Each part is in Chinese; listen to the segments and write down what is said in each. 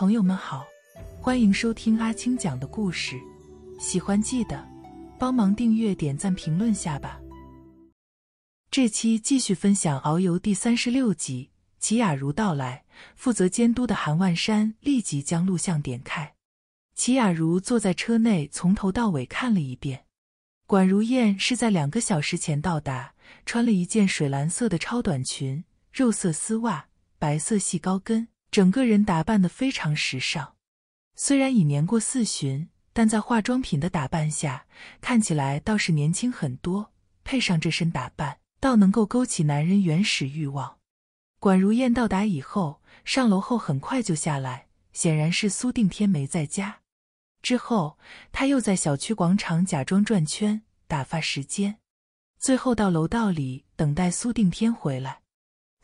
朋友们好，欢迎收听阿青讲的故事，喜欢记得帮忙订阅、点赞、评论下吧。这期继续分享《遨游》第三十六集，齐雅茹到来，负责监督的韩万山立即将录像点开。齐雅茹坐在车内，从头到尾看了一遍。管如燕是在两个小时前到达，穿了一件水蓝色的超短裙，肉色丝袜，白色细高跟。整个人打扮得非常时尚，虽然已年过四旬，但在化妆品的打扮下，看起来倒是年轻很多。配上这身打扮，倒能够勾起男人原始欲望。管如燕到达以后，上楼后很快就下来，显然是苏定天没在家。之后，他又在小区广场假装转圈打发时间，最后到楼道里等待苏定天回来。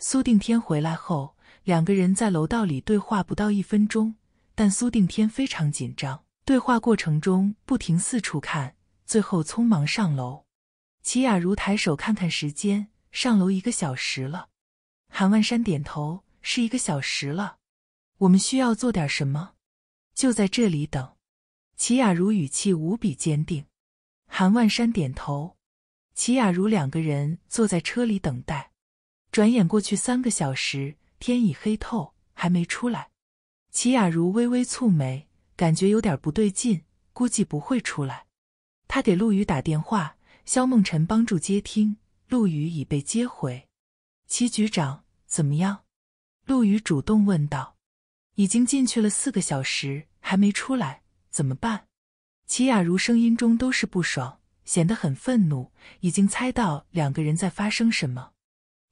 苏定天回来后。两个人在楼道里对话不到一分钟，但苏定天非常紧张，对话过程中不停四处看，最后匆忙上楼。齐雅茹抬手看看时间，上楼一个小时了。韩万山点头，是一个小时了。我们需要做点什么？就在这里等。齐雅茹语气无比坚定。韩万山点头。齐雅茹两个人坐在车里等待。转眼过去三个小时。天已黑透，还没出来。齐雅茹微微蹙眉，感觉有点不对劲，估计不会出来。她给陆羽打电话，肖梦辰帮助接听。陆羽已被接回。齐局长怎么样？陆羽主动问道。已经进去了四个小时，还没出来，怎么办？齐雅茹声音中都是不爽，显得很愤怒，已经猜到两个人在发生什么。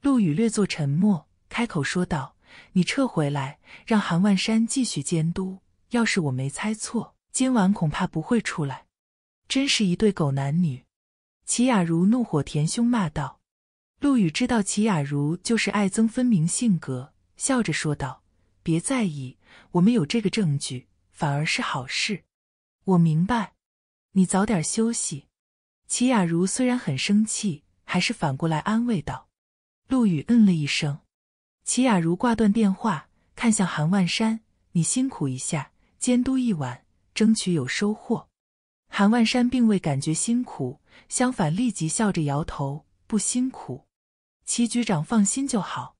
陆羽略作沉默。开口说道：“你撤回来，让韩万山继续监督。要是我没猜错，今晚恐怕不会出来。真是一对狗男女！”齐雅茹怒火填胸骂道。陆羽知道齐雅茹就是爱憎分明性格，笑着说道：“别在意，我们有这个证据，反而是好事。”我明白，你早点休息。齐雅茹虽然很生气，还是反过来安慰道。陆羽嗯了一声。齐雅茹挂断电话，看向韩万山：“你辛苦一下，监督一晚，争取有收获。”韩万山并未感觉辛苦，相反，立即笑着摇头：“不辛苦。”齐局长放心就好。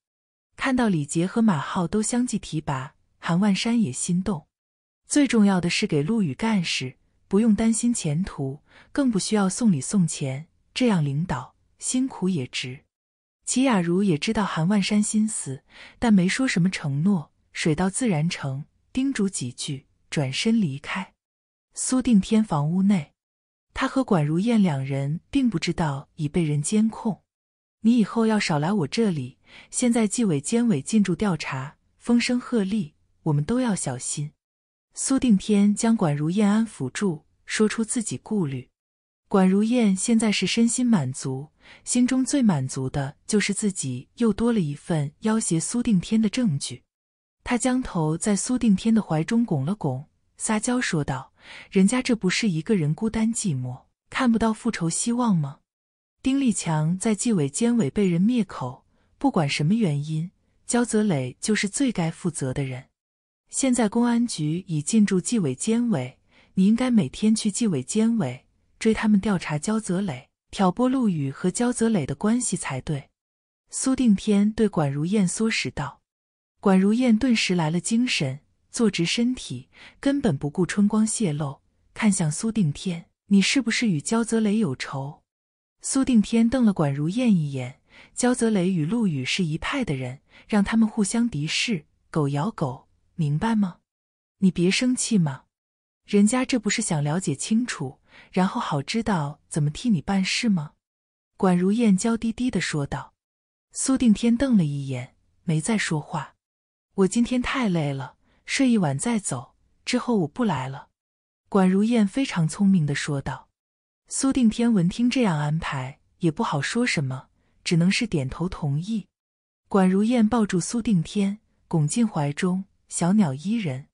看到李杰和马浩都相继提拔，韩万山也心动。最重要的是给陆羽干事，不用担心前途，更不需要送礼送钱，这样领导辛苦也值。齐雅茹也知道韩万山心思，但没说什么承诺，水到自然成，叮嘱几句，转身离开。苏定天房屋内，他和管如燕两人并不知道已被人监控。你以后要少来我这里，现在纪委监委进驻调查，风声鹤唳，我们都要小心。苏定天将管如燕安抚住，说出自己顾虑。管如燕现在是身心满足。心中最满足的就是自己又多了一份要挟苏定天的证据。他将头在苏定天的怀中拱了拱，撒娇说道：“人家这不是一个人孤单寂寞，看不到复仇希望吗？”丁立强在纪委监委被人灭口，不管什么原因，焦泽磊就是最该负责的人。现在公安局已进驻纪委监委，你应该每天去纪委监委追他们调查焦泽磊。挑拨陆羽和焦泽磊的关系才对，苏定天对管如燕唆使道。管如燕顿时来了精神，坐直身体，根本不顾春光泄露，看向苏定天：“你是不是与焦泽磊有仇？”苏定天瞪了管如燕一眼：“焦泽磊与陆羽是一派的人，让他们互相敌视，狗咬狗，明白吗？你别生气嘛，人家这不是想了解清楚。”然后好知道怎么替你办事吗？管如燕娇滴滴的说道。苏定天瞪了一眼，没再说话。我今天太累了，睡一晚再走。之后我不来了。管如燕非常聪明的说道。苏定天闻听这样安排，也不好说什么，只能是点头同意。管如燕抱住苏定天，拱进怀中，小鸟依人。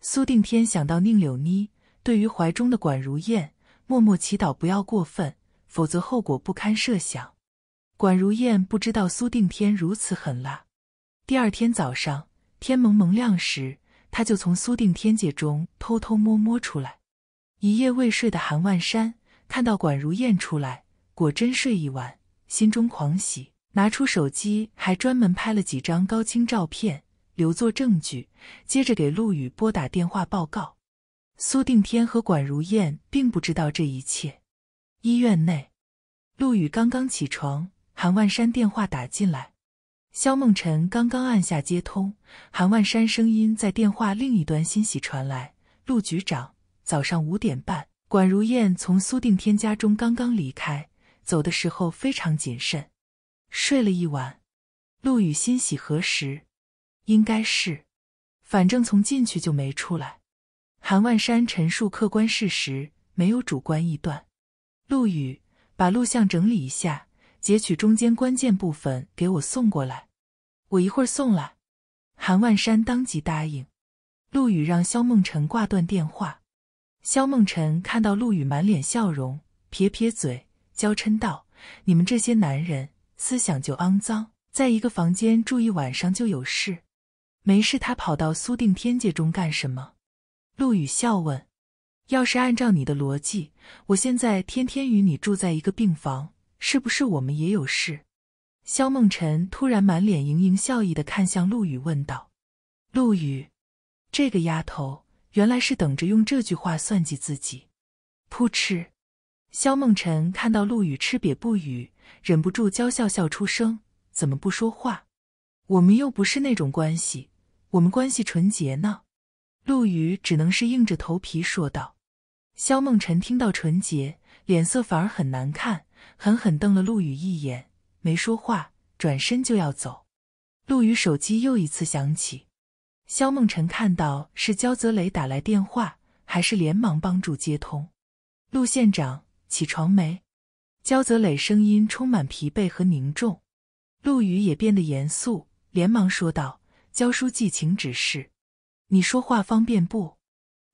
苏定天想到宁柳妮，对于怀中的管如燕。默默祈祷不要过分，否则后果不堪设想。管如燕不知道苏定天如此狠辣。第二天早上，天蒙蒙亮时，他就从苏定天界中偷偷摸摸出来。一夜未睡的韩万山看到管如燕出来，果真睡一晚，心中狂喜，拿出手机还专门拍了几张高清照片留作证据，接着给陆羽拨打电话报告。苏定天和管如燕并不知道这一切。医院内，陆羽刚刚起床，韩万山电话打进来。肖梦辰刚刚按下接通，韩万山声音在电话另一端欣喜传来：“陆局长，早上五点半，管如燕从苏定天家中刚刚离开，走的时候非常谨慎。睡了一晚。”陆羽欣喜核实：“应该是，反正从进去就没出来。”韩万山陈述客观事实，没有主观臆断。陆羽把录像整理一下，截取中间关键部分给我送过来，我一会儿送来。韩万山当即答应。陆羽让肖梦辰挂断电话。肖梦辰看到陆羽满脸笑容，撇撇嘴，娇嗔道：“你们这些男人思想就肮脏，在一个房间住一晚上就有事，没事他跑到苏定天界中干什么？”陆羽笑问：“要是按照你的逻辑，我现在天天与你住在一个病房，是不是我们也有事？”萧梦辰突然满脸盈盈笑意的看向陆羽，问道：“陆羽，这个丫头原来是等着用这句话算计自己。”扑哧，萧梦辰看到陆羽吃瘪不语，忍不住娇笑，笑出声：“怎么不说话？我们又不是那种关系，我们关系纯洁呢。”陆羽只能是硬着头皮说道：“萧梦辰听到‘纯洁’，脸色反而很难看，狠狠瞪了陆羽一眼，没说话，转身就要走。陆羽手机又一次响起，萧梦辰看到是焦泽磊打来电话，还是连忙帮助接通。陆县长，起床没？”焦泽磊声音充满疲惫和凝重，陆羽也变得严肃，连忙说道：“焦书记，请指示。”你说话方便不？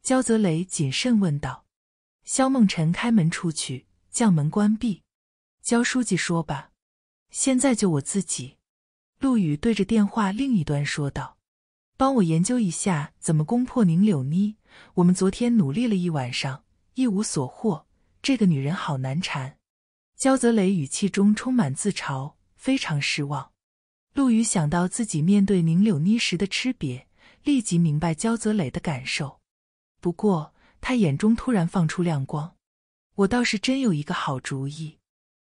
焦泽雷谨慎问道。肖梦辰开门出去，将门关闭。焦书记说吧，现在就我自己。陆羽对着电话另一端说道：“帮我研究一下怎么攻破宁柳妮。我们昨天努力了一晚上，一无所获。这个女人好难缠。”焦泽雷语气中充满自嘲，非常失望。陆羽想到自己面对宁柳妮时的吃瘪。立即明白焦泽磊的感受，不过他眼中突然放出亮光。我倒是真有一个好主意。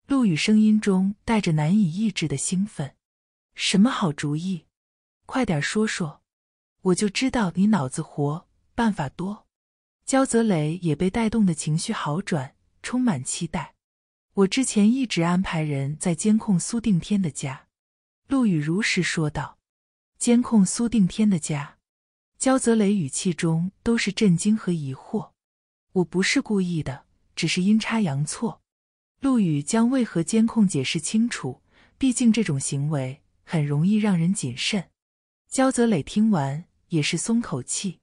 陆羽声音中带着难以抑制的兴奋。什么好主意？快点说说。我就知道你脑子活，办法多。焦泽磊也被带动的情绪好转，充满期待。我之前一直安排人在监控苏定天的家。陆羽如实说道：“监控苏定天的家。”焦泽磊语气中都是震惊和疑惑：“我不是故意的，只是阴差阳错。”陆羽将为何监控解释清楚，毕竟这种行为很容易让人谨慎。焦泽磊听完也是松口气，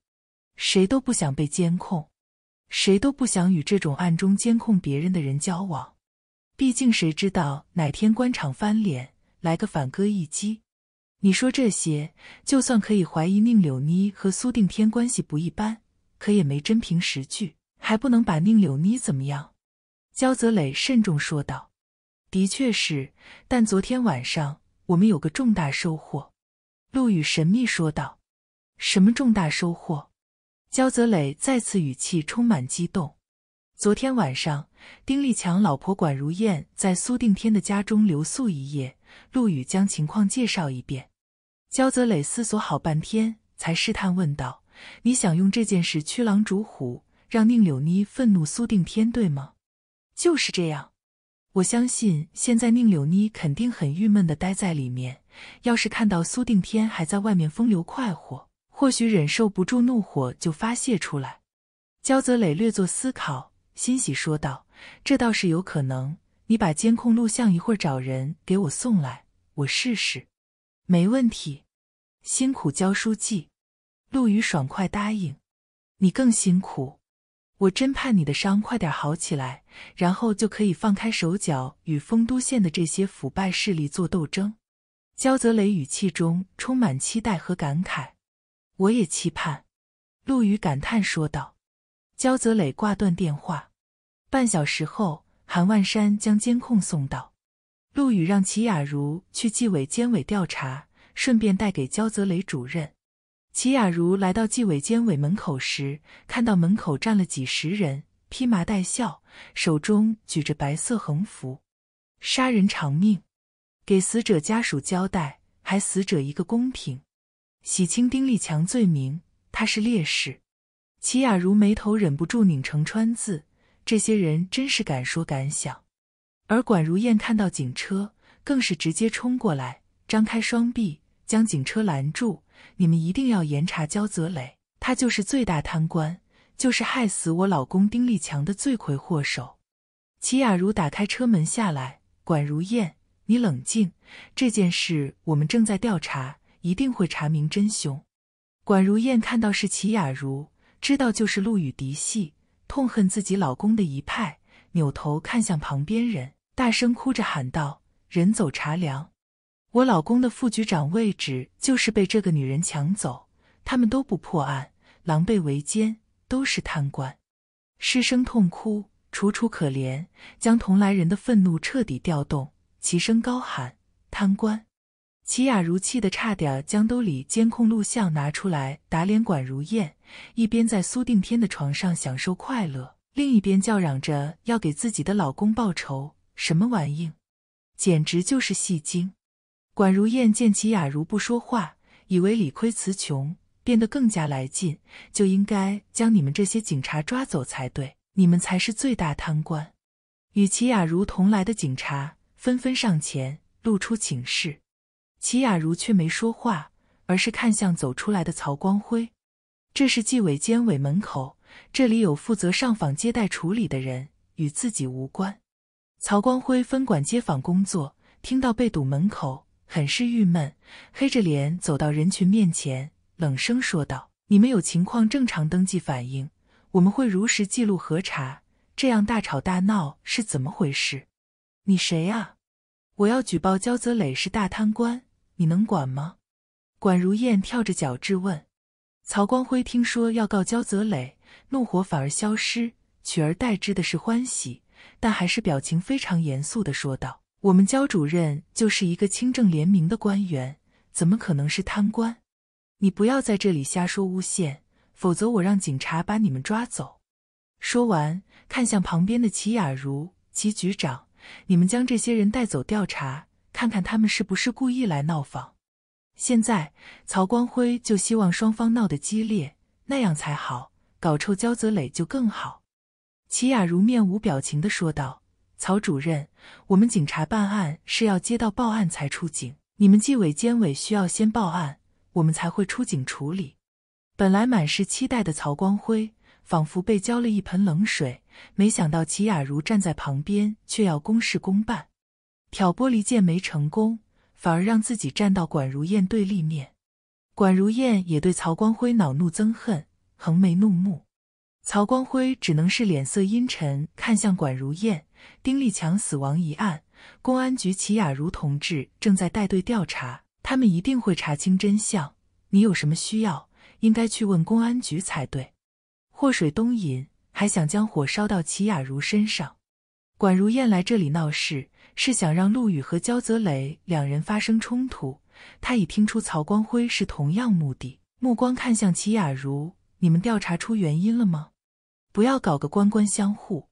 谁都不想被监控，谁都不想与这种暗中监控别人的人交往，毕竟谁知道哪天官场翻脸，来个反戈一击。你说这些，就算可以怀疑宁柳妮和苏定天关系不一般，可也没真凭实据，还不能把宁柳妮怎么样。焦泽磊慎重说道：“的确是，但昨天晚上我们有个重大收获。”陆羽神秘说道：“什么重大收获？”焦泽磊再次语气充满激动。昨天晚上，丁立强老婆管如燕在苏定天的家中留宿一夜。陆羽将情况介绍一遍，焦泽磊思索好半天，才试探问道：“你想用这件事驱狼逐虎，让宁柳妮愤怒苏定天，对吗？”“就是这样。”“我相信现在宁柳妮肯定很郁闷的待在里面。要是看到苏定天还在外面风流快活，或许忍受不住怒火就发泄出来。”焦泽磊略作思考。欣喜说道：“这倒是有可能，你把监控录像一会儿找人给我送来，我试试。”“没问题。”辛苦焦书记，陆羽爽快答应。“你更辛苦，我真盼你的伤快点好起来，然后就可以放开手脚与丰都县的这些腐败势力做斗争。”焦泽磊语气中充满期待和感慨。“我也期盼。”陆羽感叹说道。焦泽磊挂断电话。半小时后，韩万山将监控送到陆羽，让齐雅茹去纪委监委调查，顺便带给焦泽雷主任。齐雅茹来到纪委监委门口时，看到门口站了几十人，披麻戴孝，手中举着白色横幅：“杀人偿命，给死者家属交代，还死者一个公平，洗清丁立强罪名，他是烈士。”齐雅茹眉头忍不住拧成川字。这些人真是敢说敢想，而管如燕看到警车，更是直接冲过来，张开双臂将警车拦住。你们一定要严查焦泽磊，他就是最大贪官，就是害死我老公丁立强的罪魁祸首。齐雅茹打开车门下来，管如燕，你冷静，这件事我们正在调查，一定会查明真凶。管如燕看到是齐雅茹，知道就是陆羽嫡系。痛恨自己老公的一派扭头看向旁边人，大声哭着喊道：“人走茶凉，我老公的副局长位置就是被这个女人抢走。他们都不破案，狼狈为奸，都是贪官。”失声痛哭，楚楚可怜，将同来人的愤怒彻底调动，齐声高喊：“贪官！”齐雅茹气得差点将兜里监控录像拿出来打脸管如燕，一边在苏定天的床上享受快乐，另一边叫嚷着要给自己的老公报仇。什么玩意？简直就是戏精！管如燕见齐雅如不说话，以为理亏词穷，变得更加来劲，就应该将你们这些警察抓走才对，你们才是最大贪官。与齐雅如同来的警察纷纷上前，露出请示。齐雅茹却没说话，而是看向走出来的曹光辉。这是纪委监委门口，这里有负责上访接待处理的人，与自己无关。曹光辉分管街访工作，听到被堵门口，很是郁闷，黑着脸走到人群面前，冷声说道：“你们有情况，正常登记反映，我们会如实记录核查。这样大吵大闹是怎么回事？你谁啊？我要举报焦泽磊是大贪官。”你能管吗？管如燕跳着脚质问。曹光辉听说要告焦泽磊，怒火反而消失，取而代之的是欢喜，但还是表情非常严肃的说道：“我们焦主任就是一个清正廉明的官员，怎么可能是贪官？你不要在这里瞎说诬陷，否则我让警察把你们抓走。”说完，看向旁边的齐雅茹，齐局长，你们将这些人带走调查。看看他们是不是故意来闹访？现在曹光辉就希望双方闹得激烈，那样才好，搞臭焦泽磊就更好。齐雅茹面无表情的说道：“曹主任，我们警察办案是要接到报案才出警，你们纪委监委需要先报案，我们才会出警处理。”本来满是期待的曹光辉，仿佛被浇了一盆冷水。没想到齐雅茹站在旁边，却要公事公办。挑拨离间没成功，反而让自己站到管如燕对立面。管如燕也对曹光辉恼怒憎恨，横眉怒目。曹光辉只能是脸色阴沉，看向管如燕。丁立强死亡一案，公安局齐雅茹同志正在带队调查，他们一定会查清真相。你有什么需要，应该去问公安局才对。祸水东引，还想将火烧到齐雅茹身上。管如燕来这里闹事。是想让陆羽和焦泽磊两人发生冲突，他已听出曹光辉是同样目的，目光看向齐雅茹：“你们调查出原因了吗？不要搞个官官相护。”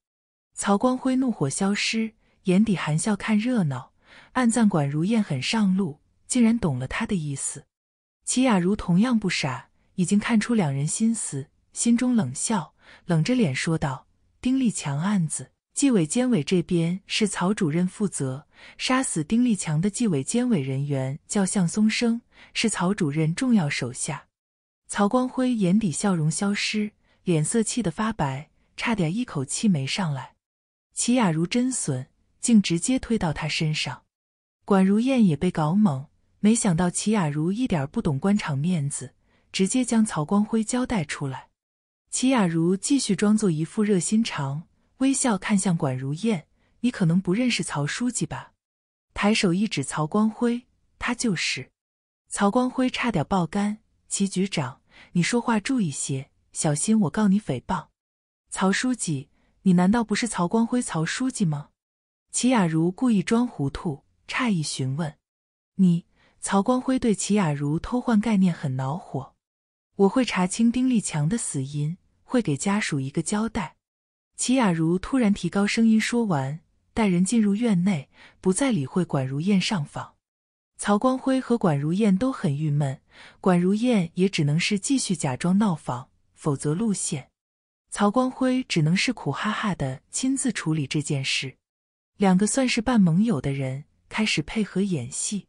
曹光辉怒火消失，眼底含笑看热闹，暗赞管如燕很上路，竟然懂了他的意思。齐雅茹同样不傻，已经看出两人心思，心中冷笑，冷着脸说道：“丁立强案子。”纪委监委这边是曹主任负责杀死丁立强的纪委监委人员叫向松生，是曹主任重要手下。曹光辉眼底笑容消失，脸色气得发白，差点一口气没上来。齐雅茹真损，竟直接推到他身上。管如燕也被搞懵，没想到齐雅茹一点不懂官场面子，直接将曹光辉交代出来。齐雅茹继续装作一副热心肠。微笑看向管如燕，你可能不认识曹书记吧？抬手一指曹光辉，他就是。曹光辉差点爆肝，齐局长，你说话注意些，小心我告你诽谤。曹书记，你难道不是曹光辉曹书记吗？齐雅茹故意装糊涂，诧异询问。你，曹光辉对齐雅茹偷换概念很恼火。我会查清丁立强的死因，会给家属一个交代。齐雅茹突然提高声音，说完，带人进入院内，不再理会管如燕上访。曹光辉和管如燕都很郁闷，管如燕也只能是继续假装闹访，否则露馅。曹光辉只能是苦哈哈的亲自处理这件事。两个算是半盟友的人开始配合演戏。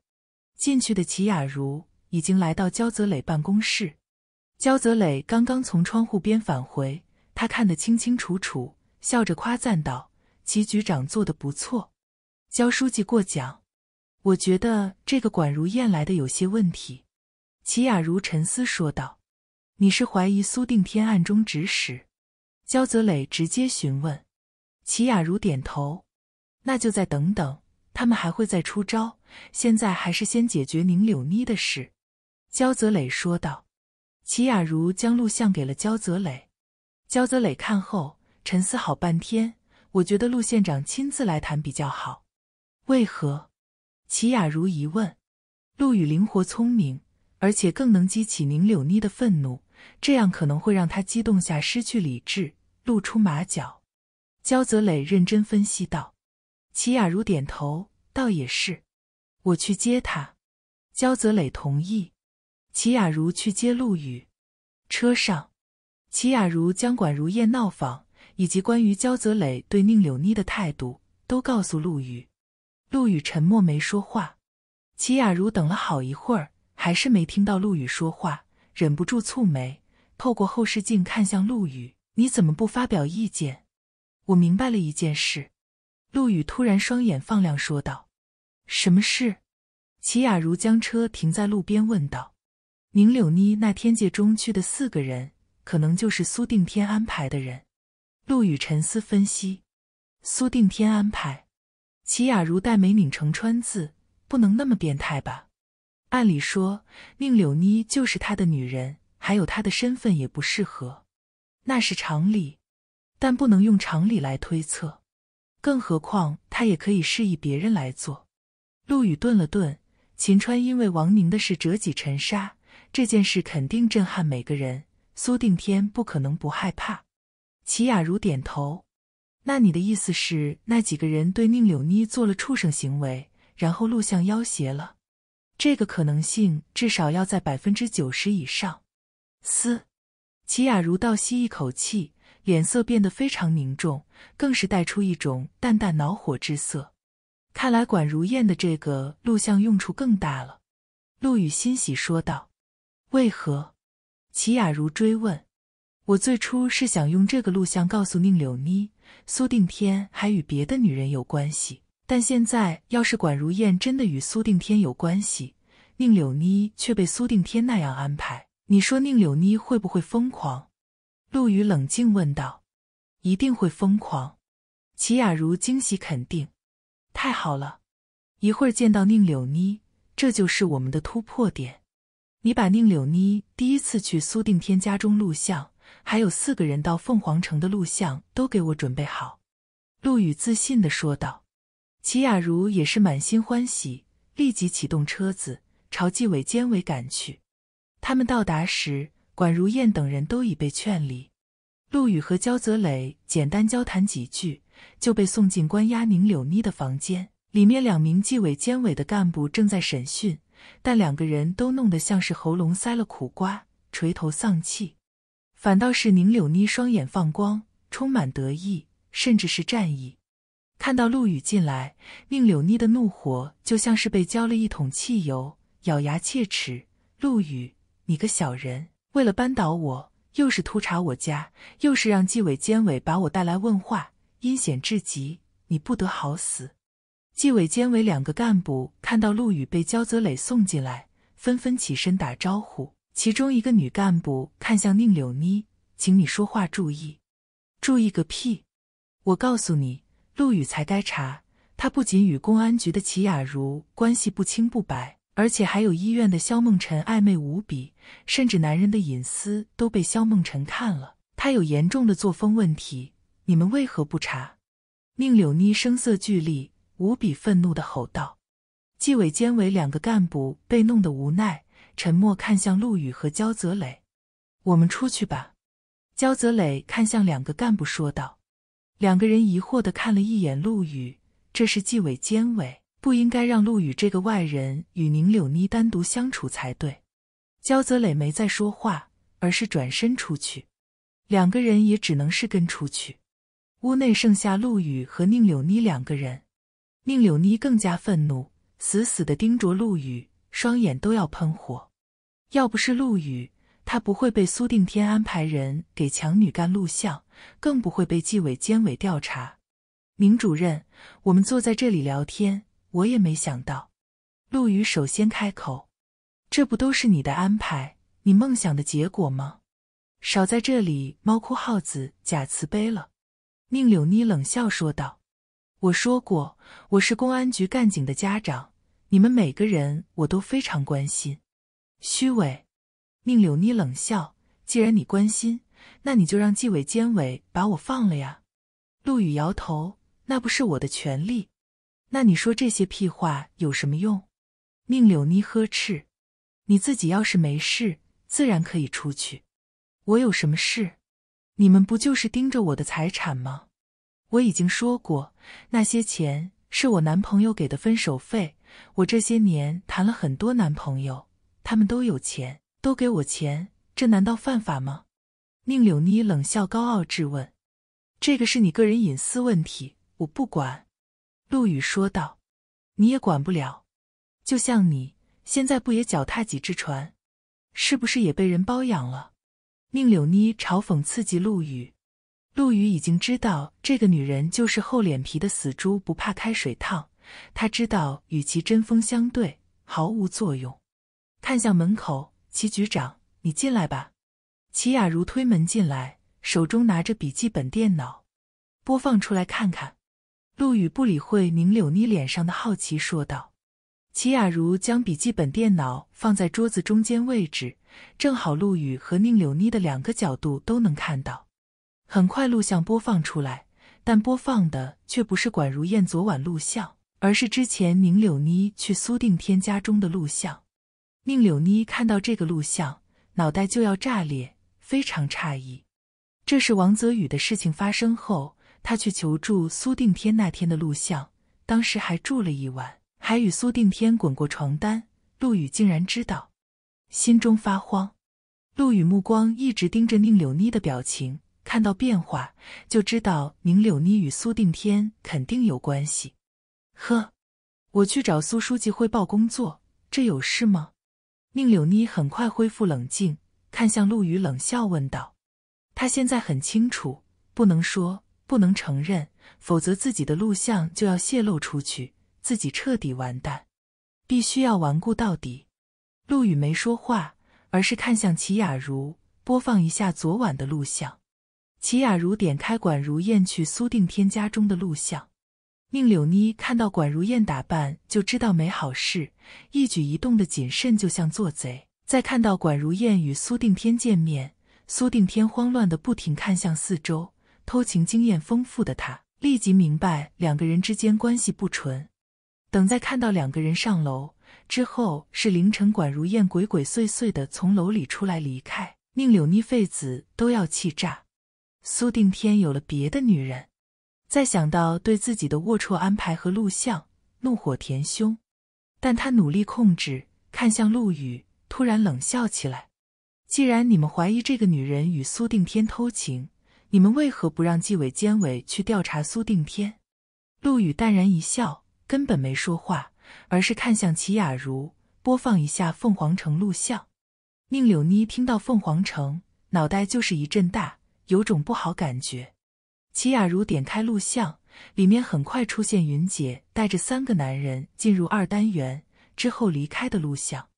进去的齐雅茹已经来到焦泽磊办公室，焦泽磊刚刚从窗户边返回。他看得清清楚楚，笑着夸赞道：“齐局长做得不错，焦书记过奖。我觉得这个管如燕来的有些问题。”齐雅茹沉思说道：“你是怀疑苏定天暗中指使？”焦泽磊直接询问。齐雅茹点头：“那就再等等，他们还会再出招。现在还是先解决宁柳妮的事。”焦泽磊说道。齐雅茹将录像给了焦泽磊。焦泽磊看后沉思好半天，我觉得陆县长亲自来谈比较好。为何？齐雅茹疑问。陆羽灵活聪明，而且更能激起宁柳妮的愤怒，这样可能会让他激动下失去理智，露出马脚。焦泽磊认真分析道。齐雅茹点头，倒也是。我去接他。焦泽磊同意。齐雅茹去接陆羽。车上。齐雅茹将管如燕闹访，以及关于焦泽磊对宁柳妮的态度，都告诉陆羽。陆羽沉默没说话。齐雅茹等了好一会儿，还是没听到陆羽说话，忍不住蹙眉，透过后视镜看向陆羽：“你怎么不发表意见？”我明白了一件事。陆羽突然双眼放亮，说道：“什么事？”齐雅茹将车停在路边，问道：“宁柳妮那天界中去的四个人？”可能就是苏定天安排的人。陆羽沉思分析，苏定天安排，齐雅如黛眉拧成川字，不能那么变态吧？按理说，宁柳妮就是他的女人，还有他的身份也不适合，那是常理，但不能用常理来推测。更何况他也可以示意别人来做。陆羽顿了顿，秦川因为王宁的事折戟沉沙，这件事肯定震撼每个人。苏定天不可能不害怕。齐雅茹点头。那你的意思是，那几个人对宁柳妮做了畜生行为，然后录像要挟了？这个可能性至少要在百分之九十以上。嘶！齐雅茹倒吸一口气，脸色变得非常凝重，更是带出一种淡淡恼火之色。看来管如燕的这个录像用处更大了。陆羽欣喜说道：“为何？”齐雅茹追问：“我最初是想用这个录像告诉宁柳妮，苏定天还与别的女人有关系。但现在，要是管如燕真的与苏定天有关系，宁柳妮却被苏定天那样安排，你说宁柳妮会不会疯狂？”陆羽冷静问道：“一定会疯狂。”齐雅茹惊喜肯定：“太好了！一会儿见到宁柳妮，这就是我们的突破点。”你把宁柳妮第一次去苏定天家中录像，还有四个人到凤凰城的录像都给我准备好。”陆羽自信地说道。齐雅茹也是满心欢喜，立即启动车子朝纪委监委赶去。他们到达时，管如燕等人都已被劝离。陆羽和焦泽磊简单交谈几句，就被送进关押宁柳妮的房间。里面两名纪委监委的干部正在审讯。但两个人都弄得像是喉咙塞了苦瓜，垂头丧气。反倒是宁柳妮双眼放光，充满得意，甚至是战意。看到陆羽进来，宁柳妮的怒火就像是被浇了一桶汽油，咬牙切齿：“陆羽，你个小人，为了扳倒我，又是突查我家，又是让纪委监委把我带来问话，阴险至极，你不得好死！”纪委监委两个干部看到陆羽被焦泽磊送进来，纷纷起身打招呼。其中一个女干部看向宁柳妮，请你说话注意，注意个屁！我告诉你，陆羽才该查。他不仅与公安局的齐雅茹关系不清不白，而且还有医院的肖梦辰暧昧无比，甚至男人的隐私都被肖梦辰看了。他有严重的作风问题，你们为何不查？宁柳妮声色俱厉。无比愤怒的吼道：“纪委监委两个干部被弄得无奈，沉默看向陆羽和焦泽磊，我们出去吧。”焦泽磊看向两个干部说道：“两个人疑惑的看了一眼陆羽，这是纪委监委，不应该让陆羽这个外人与宁柳妮单独相处才对。”焦泽磊没再说话，而是转身出去，两个人也只能是跟出去。屋内剩下陆羽和宁柳妮两个人。宁柳妮更加愤怒，死死地盯着陆羽，双眼都要喷火。要不是陆羽，她不会被苏定天安排人给强女干录像，更不会被纪委监委调查。宁主任，我们坐在这里聊天，我也没想到。陆羽首先开口：“这不都是你的安排，你梦想的结果吗？少在这里猫哭耗子假慈悲了。”宁柳妮冷笑说道。我说过，我是公安局干警的家长，你们每个人我都非常关心。虚伪，宁柳妮冷笑。既然你关心，那你就让纪委监委把我放了呀。陆羽摇头，那不是我的权利。那你说这些屁话有什么用？宁柳妮呵斥。你自己要是没事，自然可以出去。我有什么事？你们不就是盯着我的财产吗？我已经说过，那些钱是我男朋友给的分手费。我这些年谈了很多男朋友，他们都有钱，都给我钱，这难道犯法吗？宁柳妮冷笑，高傲质问：“这个是你个人隐私问题，我不管。”陆羽说道：“你也管不了，就像你现在不也脚踏几只船，是不是也被人包养了？”宁柳妮嘲讽刺激陆羽。陆羽已经知道这个女人就是厚脸皮的死猪不怕开水烫，他知道与其针锋相对毫无作用。看向门口，齐局长，你进来吧。齐雅茹推门进来，手中拿着笔记本电脑，播放出来看看。陆羽不理会宁柳妮脸上的好奇，说道：“齐雅茹将笔记本电脑放在桌子中间位置，正好陆羽和宁柳妮的两个角度都能看到。”很快，录像播放出来，但播放的却不是管如燕昨晚录像，而是之前宁柳妮去苏定天家中的录像。宁柳妮看到这个录像，脑袋就要炸裂，非常诧异。这是王泽宇的事情发生后，他去求助苏定天那天的录像，当时还住了一晚，还与苏定天滚过床单。陆羽竟然知道，心中发慌。陆羽目光一直盯着宁柳妮的表情。看到变化，就知道宁柳妮与苏定天肯定有关系。呵，我去找苏书记汇报工作，这有事吗？宁柳妮很快恢复冷静，看向陆羽冷笑问道：“他现在很清楚，不能说，不能承认，否则自己的录像就要泄露出去，自己彻底完蛋，必须要顽固到底。”陆羽没说话，而是看向齐雅茹，播放一下昨晚的录像。齐雅茹点开管如燕去苏定天家中的录像，宁柳妮看到管如燕打扮就知道没好事，一举一动的谨慎就像做贼。再看到管如燕与苏定天见面，苏定天慌乱的不停看向四周，偷情经验丰富的他立即明白两个人之间关系不纯。等再看到两个人上楼之后，是凌晨，管如燕鬼鬼祟祟的从楼里出来离开，宁柳妮肺子都要气炸。苏定天有了别的女人，再想到对自己的龌龊安排和录像，怒火填胸。但他努力控制，看向陆羽，突然冷笑起来：“既然你们怀疑这个女人与苏定天偷情，你们为何不让纪委监委去调查苏定天？”陆羽淡然一笑，根本没说话，而是看向齐雅茹，播放一下凤凰城录像。宁柳妮听到凤凰城，脑袋就是一阵大。有种不好感觉，齐雅茹点开录像，里面很快出现云姐带着三个男人进入二单元之后离开的录像。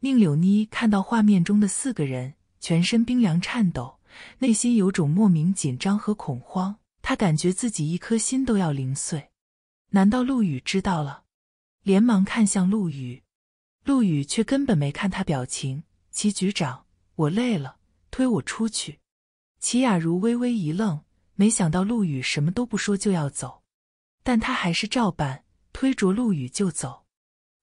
宁柳妮看到画面中的四个人，全身冰凉颤抖，内心有种莫名紧张和恐慌，她感觉自己一颗心都要零碎。难道陆羽知道了？连忙看向陆羽，陆羽却根本没看他表情。齐局长，我累了，推我出去。齐雅茹微微一愣，没想到陆羽什么都不说就要走，但她还是照办，推着陆羽就走。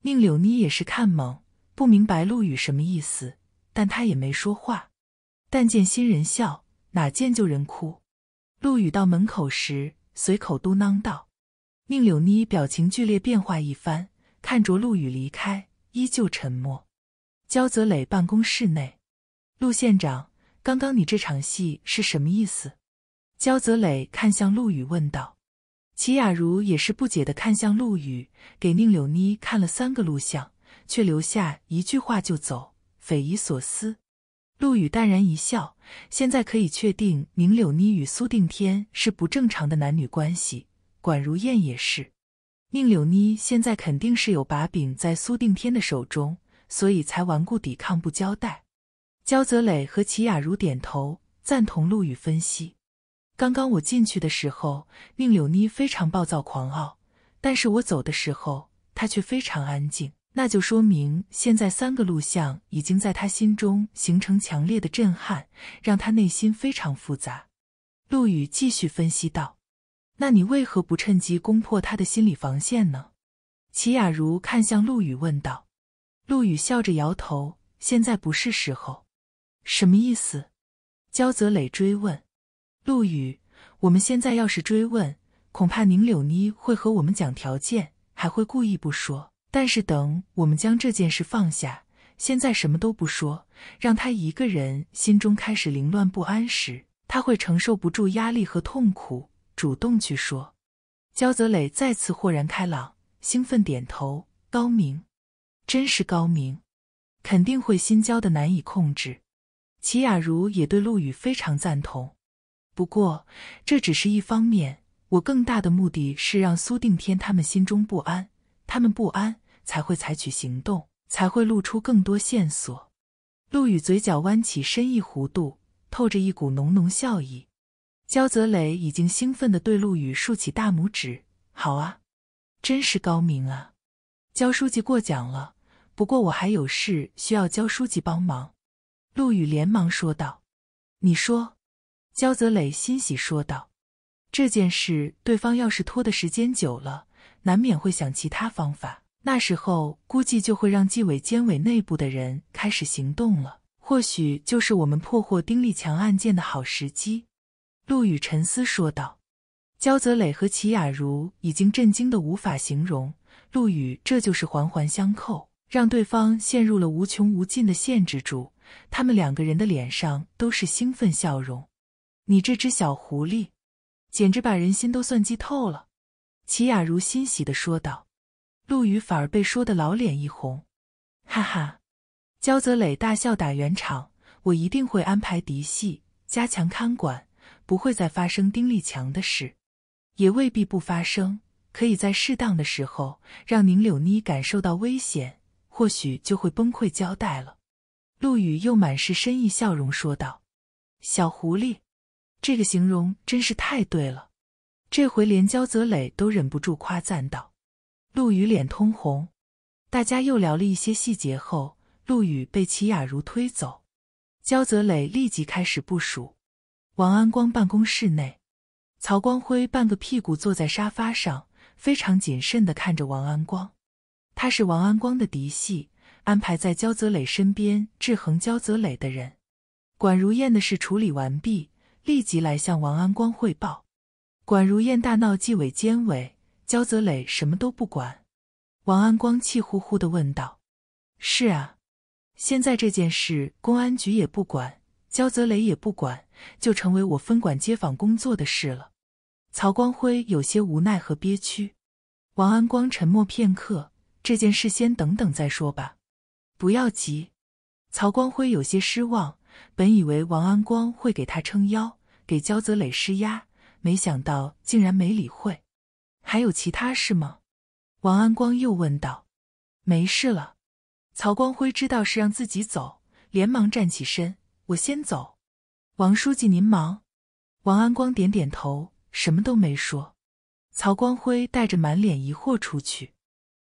宁柳妮也是看懵，不明白陆羽什么意思，但她也没说话。但见新人笑，哪见旧人哭？陆羽到门口时，随口嘟囔道：“宁柳妮，表情剧烈变化一番，看着陆羽离开，依旧沉默。”焦泽磊办公室内，陆县长。刚刚你这场戏是什么意思？焦泽磊看向陆羽问道。齐雅茹也是不解的看向陆羽，给宁柳妮看了三个录像，却留下一句话就走，匪夷所思。陆羽淡然一笑，现在可以确定宁柳妮与苏定天是不正常的男女关系，管如燕也是。宁柳妮现在肯定是有把柄在苏定天的手中，所以才顽固抵抗不交代。焦泽磊和齐雅茹点头赞同陆羽分析。刚刚我进去的时候，宁柳妮非常暴躁狂傲，但是我走的时候，她却非常安静。那就说明现在三个录像已经在他心中形成强烈的震撼，让他内心非常复杂。陆羽继续分析道：“那你为何不趁机攻破他的心理防线呢？”齐雅茹看向陆羽问道。陆羽笑着摇头：“现在不是时候。”什么意思？焦泽磊追问陆羽：“我们现在要是追问，恐怕宁柳妮会和我们讲条件，还会故意不说。但是等我们将这件事放下，现在什么都不说，让他一个人心中开始凌乱不安时，他会承受不住压力和痛苦，主动去说。”焦泽磊再次豁然开朗，兴奋点头：“高明，真是高明！肯定会心焦的，难以控制。”齐雅茹也对陆羽非常赞同，不过这只是一方面，我更大的目的是让苏定天他们心中不安，他们不安才会采取行动，才会露出更多线索。陆羽嘴角弯起深意弧度，透着一股浓浓笑意。焦泽磊已经兴奋的对陆羽竖起大拇指：“好啊，真是高明啊！”焦书记过奖了，不过我还有事需要焦书记帮忙。陆羽连忙说道：“你说。”焦泽磊欣喜说道：“这件事，对方要是拖的时间久了，难免会想其他方法。那时候，估计就会让纪委监委内部的人开始行动了。或许就是我们破获丁立强案件的好时机。”陆羽沉思说道。焦泽磊和齐雅茹已经震惊的无法形容。陆羽，这就是环环相扣，让对方陷入了无穷无尽的限制住。他们两个人的脸上都是兴奋笑容。你这只小狐狸，简直把人心都算计透了。”齐雅茹欣喜的说道。陆羽反而被说的老脸一红。“哈哈！”焦泽磊大笑打圆场。“我一定会安排嫡系加强看管，不会再发生丁立强的事，也未必不发生。可以在适当的时候让宁柳妮感受到危险，或许就会崩溃交代了。”陆羽又满是深意笑容说道：“小狐狸，这个形容真是太对了。”这回连焦泽磊都忍不住夸赞道。陆羽脸通红，大家又聊了一些细节后，陆羽被齐雅茹推走。焦泽磊立即开始部署。王安光办公室内，曹光辉半个屁股坐在沙发上，非常谨慎的看着王安光。他是王安光的嫡系。安排在焦泽磊身边制衡焦泽磊的人，管如燕的事处理完毕，立即来向王安光汇报。管如燕大闹纪委监委，焦泽磊什么都不管。王安光气呼呼地问道：“是啊，现在这件事公安局也不管，焦泽磊也不管，就成为我分管街访工作的事了。”曹光辉有些无奈和憋屈。王安光沉默片刻，这件事先等等再说吧。不要急，曹光辉有些失望。本以为王安光会给他撑腰，给焦泽磊施压，没想到竟然没理会。还有其他事吗？王安光又问道。没事了，曹光辉知道是让自己走，连忙站起身：“我先走。”王书记您忙。王安光点点头，什么都没说。曹光辉带着满脸疑惑出去。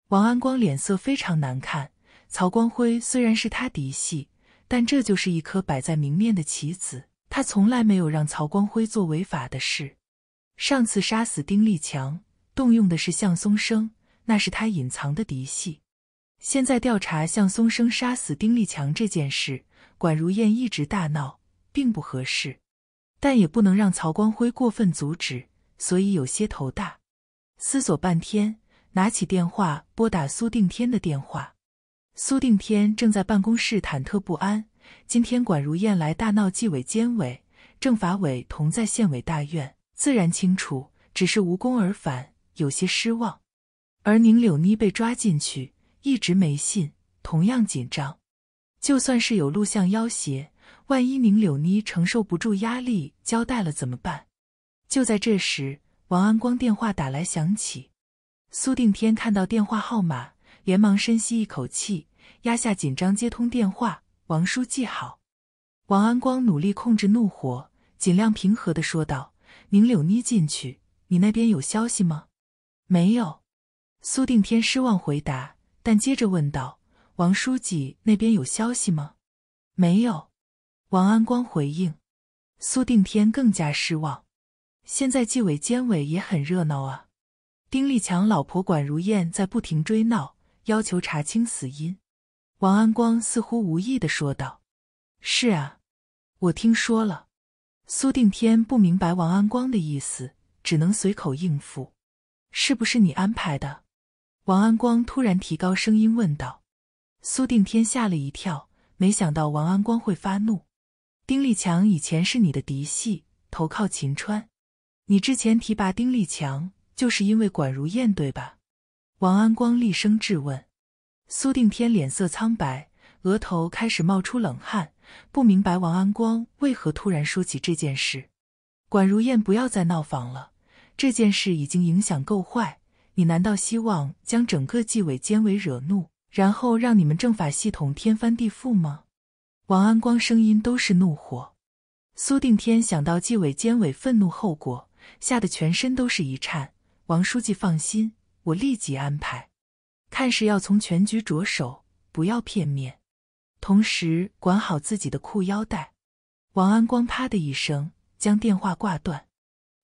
王安光脸色非常难看。曹光辉虽然是他嫡系，但这就是一颗摆在明面的棋子。他从来没有让曹光辉做违法的事。上次杀死丁立强，动用的是向松生，那是他隐藏的嫡系。现在调查向松生杀死丁立强这件事，管如燕一直大闹，并不合适，但也不能让曹光辉过分阻止，所以有些头大。思索半天，拿起电话拨打苏定天的电话。苏定天正在办公室忐忑不安。今天管如燕来大闹纪委监委、政法委，同在县委大院，自然清楚，只是无功而返，有些失望。而宁柳妮被抓进去，一直没信，同样紧张。就算是有录像要挟，万一宁柳妮承受不住压力交代了怎么办？就在这时，王安光电话打来响起。苏定天看到电话号码，连忙深吸一口气。压下紧张，接通电话。王书记好。王安光努力控制怒火，尽量平和地说道：“宁柳妮进去，你那边有消息吗？”“没有。”苏定天失望回答，但接着问道：“王书记那边有消息吗？”“没有。”王安光回应。苏定天更加失望。现在纪委监委也很热闹啊。丁立强老婆管如燕在不停追闹，要求查清死因。王安光似乎无意的说道：“是啊，我听说了。”苏定天不明白王安光的意思，只能随口应付。“是不是你安排的？”王安光突然提高声音问道。苏定天吓了一跳，没想到王安光会发怒。丁立强以前是你的嫡系，投靠秦川，你之前提拔丁立强，就是因为管如燕，对吧？”王安光厉声质问。苏定天脸色苍白，额头开始冒出冷汗，不明白王安光为何突然说起这件事。管如燕，不要再闹访了，这件事已经影响够坏，你难道希望将整个纪委监委惹怒，然后让你们政法系统天翻地覆吗？王安光声音都是怒火。苏定天想到纪委监委愤怒后果，吓得全身都是一颤。王书记放心，我立即安排。看是要从全局着手，不要片面，同时管好自己的裤腰带。王安光啪的一声将电话挂断。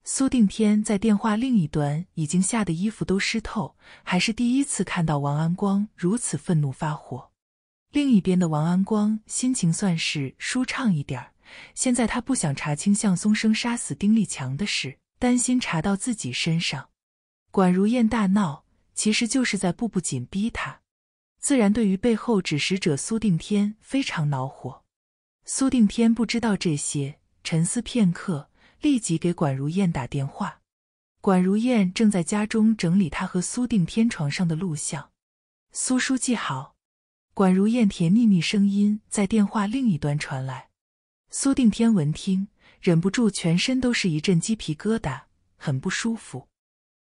苏定天在电话另一端已经吓得衣服都湿透，还是第一次看到王安光如此愤怒发火。另一边的王安光心情算是舒畅一点，现在他不想查清向松生杀死丁立强的事，担心查到自己身上。管如燕大闹。其实就是在步步紧逼他，自然对于背后指使者苏定天非常恼火。苏定天不知道这些，沉思片刻，立即给管如燕打电话。管如燕正在家中整理他和苏定天床上的录像。苏书记好，管如燕甜腻腻声音在电话另一端传来。苏定天闻听，忍不住全身都是一阵鸡皮疙瘩，很不舒服。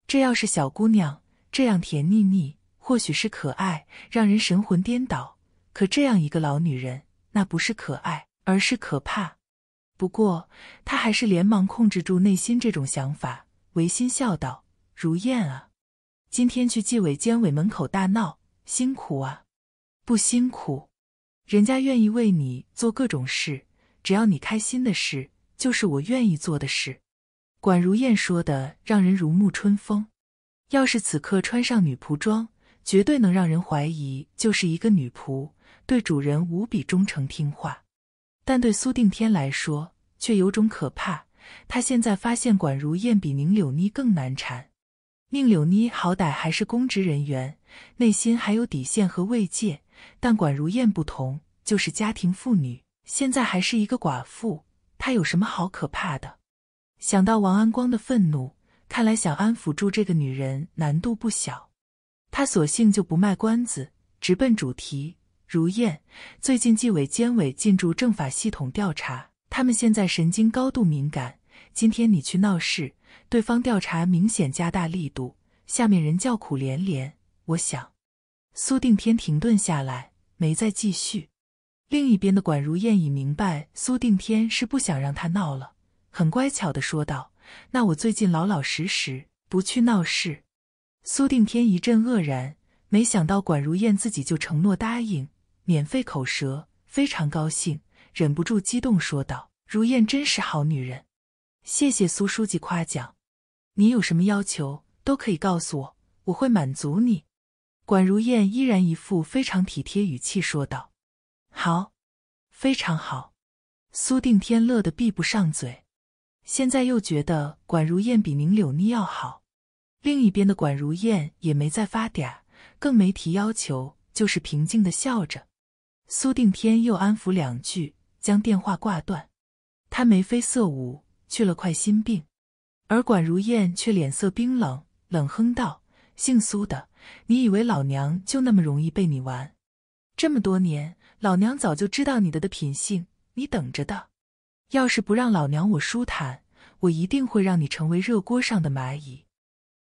这要是小姑娘。这样甜腻腻，或许是可爱，让人神魂颠倒。可这样一个老女人，那不是可爱，而是可怕。不过，他还是连忙控制住内心这种想法，违心笑道：“如燕啊，今天去纪委监委门口大闹，辛苦啊，不辛苦。人家愿意为你做各种事，只要你开心的事，就是我愿意做的事。”管如燕说的，让人如沐春风。要是此刻穿上女仆装，绝对能让人怀疑就是一个女仆，对主人无比忠诚听话。但对苏定天来说，却有种可怕。他现在发现管如燕比宁柳妮更难缠。宁柳妮好歹还是公职人员，内心还有底线和慰藉，但管如燕不同，就是家庭妇女，现在还是一个寡妇，她有什么好可怕的？想到王安光的愤怒。看来想安抚住这个女人难度不小，他索性就不卖关子，直奔主题。如燕，最近纪委监委进驻政法系统调查，他们现在神经高度敏感。今天你去闹事，对方调查明显加大力度，下面人叫苦连连。我想，苏定天停顿下来，没再继续。另一边的管如燕已明白苏定天是不想让他闹了，很乖巧的说道。那我最近老老实实，不去闹事。苏定天一阵愕然，没想到管如燕自己就承诺答应，免费口舌，非常高兴，忍不住激动说道：“如燕真是好女人，谢谢苏书记夸奖。你有什么要求，都可以告诉我，我会满足你。”管如燕依然一副非常体贴语气说道：“好，非常好。”苏定天乐得闭不上嘴。现在又觉得管如燕比宁柳妮要好，另一边的管如燕也没再发嗲，更没提要求，就是平静的笑着。苏定天又安抚两句，将电话挂断。他眉飞色舞，去了块心病。而管如燕却脸色冰冷，冷哼道：“姓苏的，你以为老娘就那么容易被你玩？这么多年，老娘早就知道你的的品性，你等着的。”要是不让老娘我舒坦，我一定会让你成为热锅上的蚂蚁。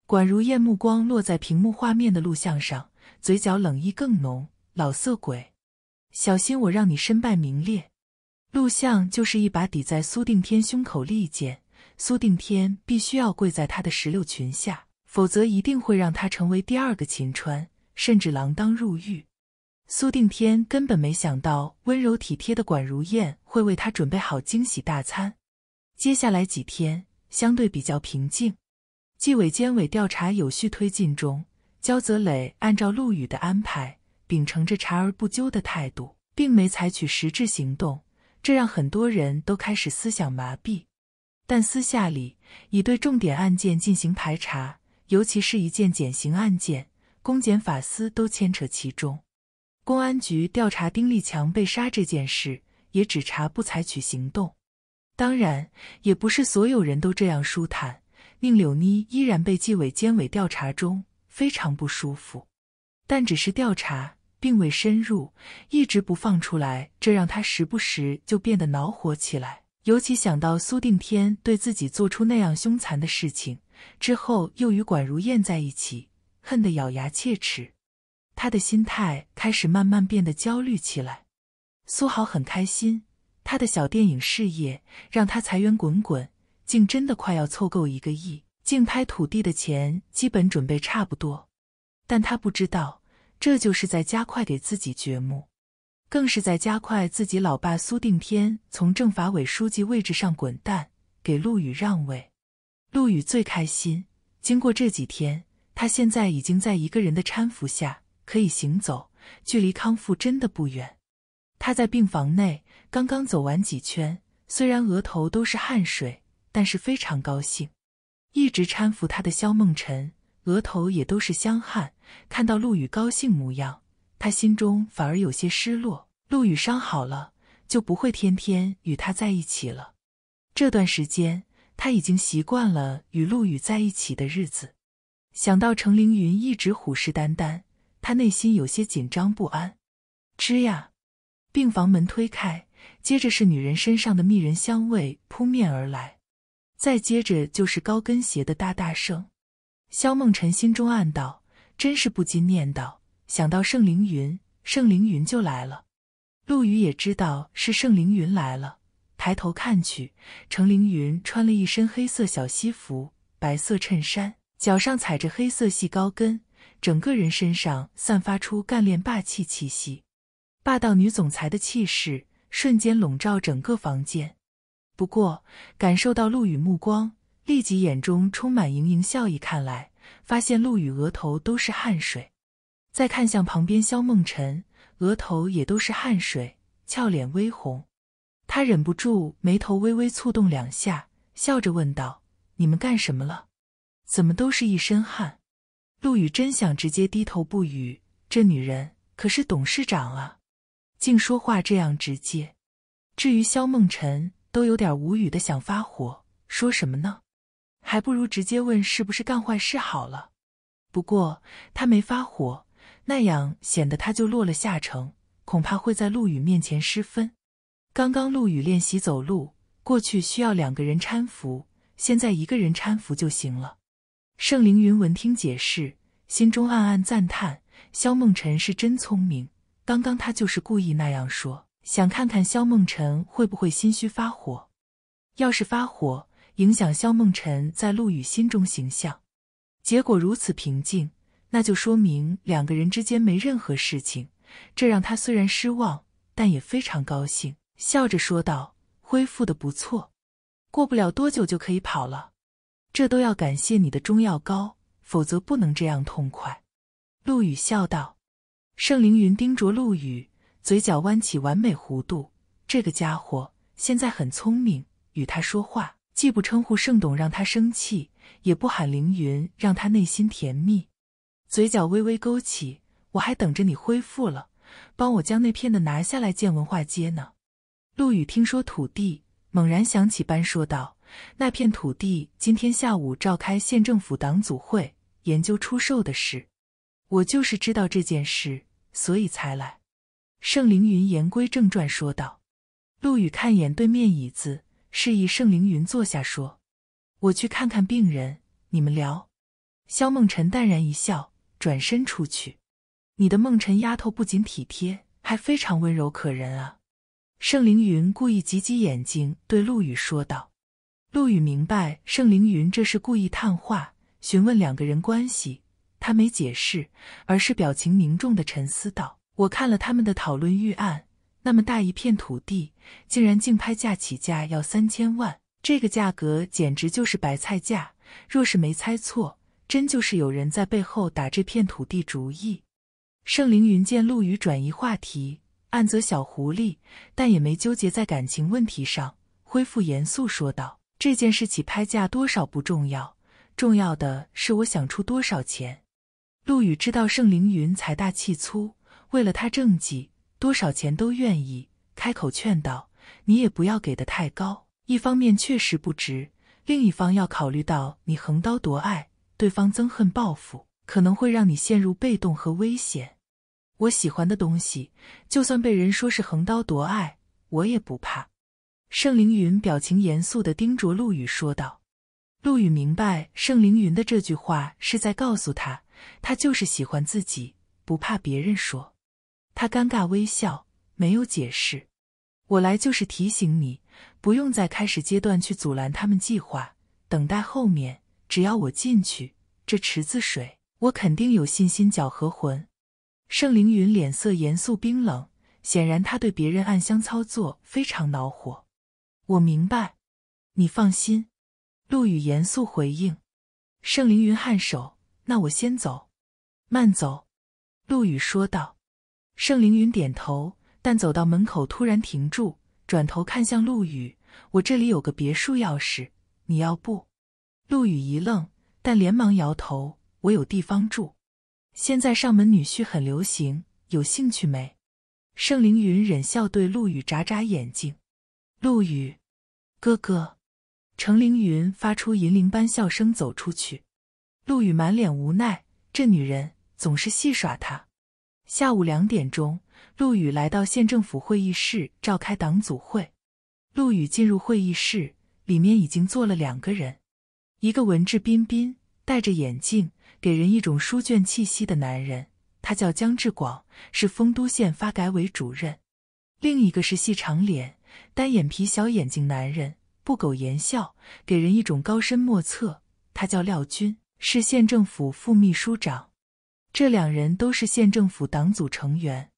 管如燕目光落在屏幕画面的录像上，嘴角冷意更浓。老色鬼，小心我让你身败名裂！录像就是一把抵在苏定天胸口利剑，苏定天必须要跪在他的石榴裙下，否则一定会让他成为第二个秦川，甚至锒铛入狱。苏定天根本没想到温柔体贴的管如燕会为他准备好惊喜大餐。接下来几天相对比较平静，纪委监委调查有序推进中。焦泽磊按照陆羽的安排，秉承着查而不纠的态度，并没采取实质行动，这让很多人都开始思想麻痹。但私下里已对重点案件进行排查，尤其是一件减刑案件，公检法司都牵扯其中。公安局调查丁立强被杀这件事，也只查不采取行动。当然，也不是所有人都这样舒坦。宁柳妮依然被纪委监委调查中，非常不舒服。但只是调查，并未深入，一直不放出来，这让她时不时就变得恼火起来。尤其想到苏定天对自己做出那样凶残的事情，之后又与管如燕在一起，恨得咬牙切齿。他的心态开始慢慢变得焦虑起来。苏豪很开心，他的小电影事业让他财源滚滚，竟真的快要凑够一个亿竞拍土地的钱，基本准备差不多。但他不知道，这就是在加快给自己掘墓，更是在加快自己老爸苏定天从政法委书记位置上滚蛋，给陆羽让位。陆羽最开心，经过这几天，他现在已经在一个人的搀扶下。可以行走，距离康复真的不远。他在病房内刚刚走完几圈，虽然额头都是汗水，但是非常高兴。一直搀扶他的萧梦辰额头也都是香汗。看到陆羽高兴模样，他心中反而有些失落。陆羽伤好了，就不会天天与他在一起了。这段时间他已经习惯了与陆羽在一起的日子。想到程凌云一直虎视眈眈。他内心有些紧张不安。吱呀，病房门推开，接着是女人身上的蜜人香味扑面而来，再接着就是高跟鞋的大大声。萧梦辰心中暗道，真是不禁念叨。想到盛凌云，盛凌云就来了。陆羽也知道是盛凌云来了，抬头看去，程凌云穿了一身黑色小西服，白色衬衫，脚上踩着黑色细高跟。整个人身上散发出干练霸气气息，霸道女总裁的气势瞬间笼罩整个房间。不过，感受到陆羽目光，立即眼中充满盈盈笑意。看来，发现陆羽额头都是汗水，再看向旁边肖梦辰，额头也都是汗水，俏脸微红。他忍不住眉头微微蹙动两下，笑着问道：“你们干什么了？怎么都是一身汗？”陆羽真想直接低头不语，这女人可是董事长啊，竟说话这样直接。至于肖梦辰，都有点无语的想发火，说什么呢？还不如直接问是不是干坏事好了。不过他没发火，那样显得他就落了下乘，恐怕会在陆羽面前失分。刚刚陆羽练习走路，过去需要两个人搀扶，现在一个人搀扶就行了。盛凌云闻听解释，心中暗暗赞叹：“萧梦辰是真聪明。刚刚他就是故意那样说，想看看萧梦辰会不会心虚发火。要是发火，影响萧梦辰在陆羽心中形象。结果如此平静，那就说明两个人之间没任何事情。这让他虽然失望，但也非常高兴，笑着说道：‘恢复的不错，过不了多久就可以跑了。’”这都要感谢你的中药膏，否则不能这样痛快。”陆羽笑道。盛凌云盯着陆羽，嘴角弯起完美弧度。这个家伙现在很聪明，与他说话既不称呼盛董让他生气，也不喊凌云让他内心甜蜜，嘴角微微勾起。我还等着你恢复了，帮我将那片的拿下来建文化街呢。陆羽听说土地，猛然想起般说道。那片土地今天下午召开县政府党组会，研究出售的事。我就是知道这件事，所以才来。盛凌云言归正传说道。陆羽看眼对面椅子，示意盛凌云坐下，说：“我去看看病人，你们聊。”萧梦辰淡然一笑，转身出去。你的梦辰丫头不仅体贴，还非常温柔可人啊！盛凌云故意挤挤眼睛，对陆羽说道。陆羽明白，盛凌云这是故意探话，询问两个人关系。他没解释，而是表情凝重的沉思道：“我看了他们的讨论预案，那么大一片土地，竟然竞拍价起价要三千万，这个价格简直就是白菜价。若是没猜错，真就是有人在背后打这片土地主意。”盛凌云见陆羽转移话题，暗责小狐狸，但也没纠结在感情问题上，恢复严肃说道。这件事起拍价多少不重要，重要的是我想出多少钱。陆羽知道盛凌云财大气粗，为了他政绩，多少钱都愿意。开口劝道：“你也不要给的太高，一方面确实不值，另一方要考虑到你横刀夺爱，对方憎恨报复，可能会让你陷入被动和危险。我喜欢的东西，就算被人说是横刀夺爱，我也不怕。”盛凌云表情严肃地盯着陆羽说道：“陆羽明白，盛凌云的这句话是在告诉他，他就是喜欢自己，不怕别人说。他尴尬微笑，没有解释。我来就是提醒你，不用在开始阶段去阻拦他们计划，等待后面，只要我进去，这池子水，我肯定有信心搅和浑。”盛凌云脸色严肃冰冷，显然他对别人暗箱操作非常恼火。我明白，你放心。”陆羽严肃回应。盛凌云颔首：“那我先走，慢走。”陆羽说道。盛凌云点头，但走到门口突然停住，转头看向陆羽：“我这里有个别墅钥匙，你要不？”陆羽一愣，但连忙摇头：“我有地方住。现在上门女婿很流行，有兴趣没？”盛凌云忍笑对陆羽眨眨眼睛。陆羽，哥哥，程凌云发出银铃般笑声走出去。陆羽满脸无奈，这女人总是戏耍他。下午两点钟，陆羽来到县政府会议室召开党组会。陆羽进入会议室，里面已经坐了两个人，一个文质彬彬、戴着眼镜、给人一种书卷气息的男人，他叫江志广，是丰都县发改委主任；另一个是细长脸。单眼皮、小眼睛，男人不苟言笑，给人一种高深莫测。他叫廖军，是县政府副秘书长。这两人都是县政府党组成员。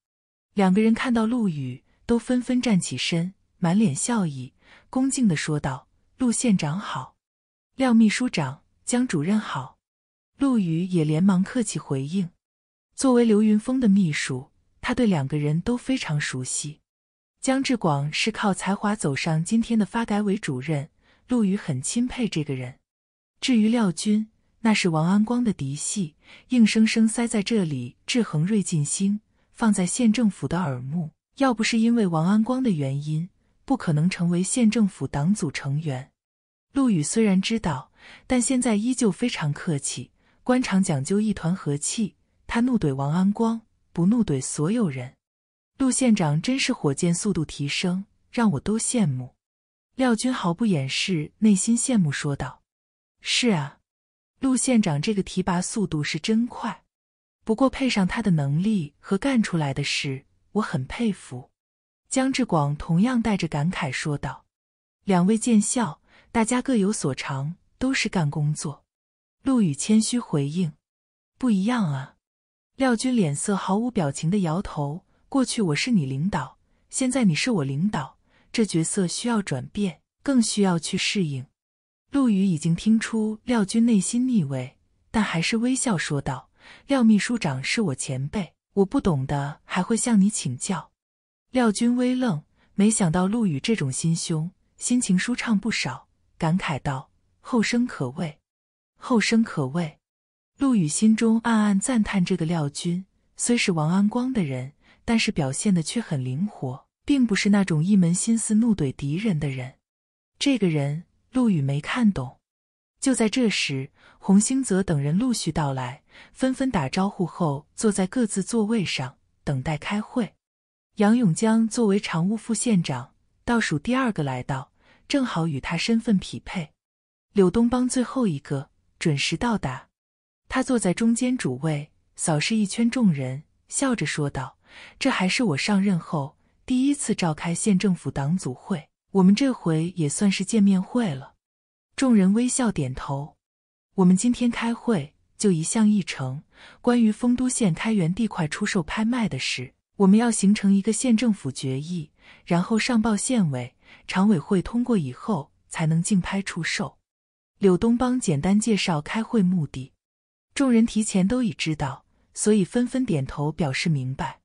两个人看到陆羽，都纷纷站起身，满脸笑意，恭敬地说道：“陆县长好，廖秘书长、江主任好。”陆羽也连忙客气回应。作为刘云峰的秘书，他对两个人都非常熟悉。江志广是靠才华走上今天的发改委主任，陆羽很钦佩这个人。至于廖军，那是王安光的嫡系，硬生生塞在这里制衡瑞晋兴，放在县政府的耳目。要不是因为王安光的原因，不可能成为县政府党组成员。陆羽虽然知道，但现在依旧非常客气。官场讲究一团和气，他怒怼王安光，不怒怼所有人。陆县长真是火箭速度提升，让我都羡慕。廖军毫不掩饰内心羡慕，说道：“是啊，陆县长这个提拔速度是真快。不过配上他的能力和干出来的事，我很佩服。”江志广同样带着感慨说道：“两位见笑，大家各有所长，都是干工作。”陆羽谦虚回应：“不一样啊。”廖军脸色毫无表情的摇头。过去我是你领导，现在你是我领导，这角色需要转变，更需要去适应。陆羽已经听出廖军内心腻味，但还是微笑说道：“廖秘书长是我前辈，我不懂的还会向你请教。”廖军微愣，没想到陆羽这种心胸，心情舒畅不少，感慨道：“后生可畏，后生可畏。”陆羽心中暗暗赞叹，这个廖军虽是王安光的人。但是表现的却很灵活，并不是那种一门心思怒怼敌人的人。这个人，陆羽没看懂。就在这时，洪兴泽等人陆续到来，纷纷打招呼后，坐在各自座位上，等待开会。杨永江作为常务副县长，倒数第二个来到，正好与他身份匹配。柳东邦最后一个准时到达，他坐在中间主位，扫视一圈众人，笑着说道。这还是我上任后第一次召开县政府党组会，我们这回也算是见面会了。众人微笑点头。我们今天开会就一项议程，关于丰都县开源地块出售拍卖的事，我们要形成一个县政府决议，然后上报县委常委会通过以后，才能竞拍出售。柳东邦简单介绍开会目的，众人提前都已知道，所以纷纷点头表示明白。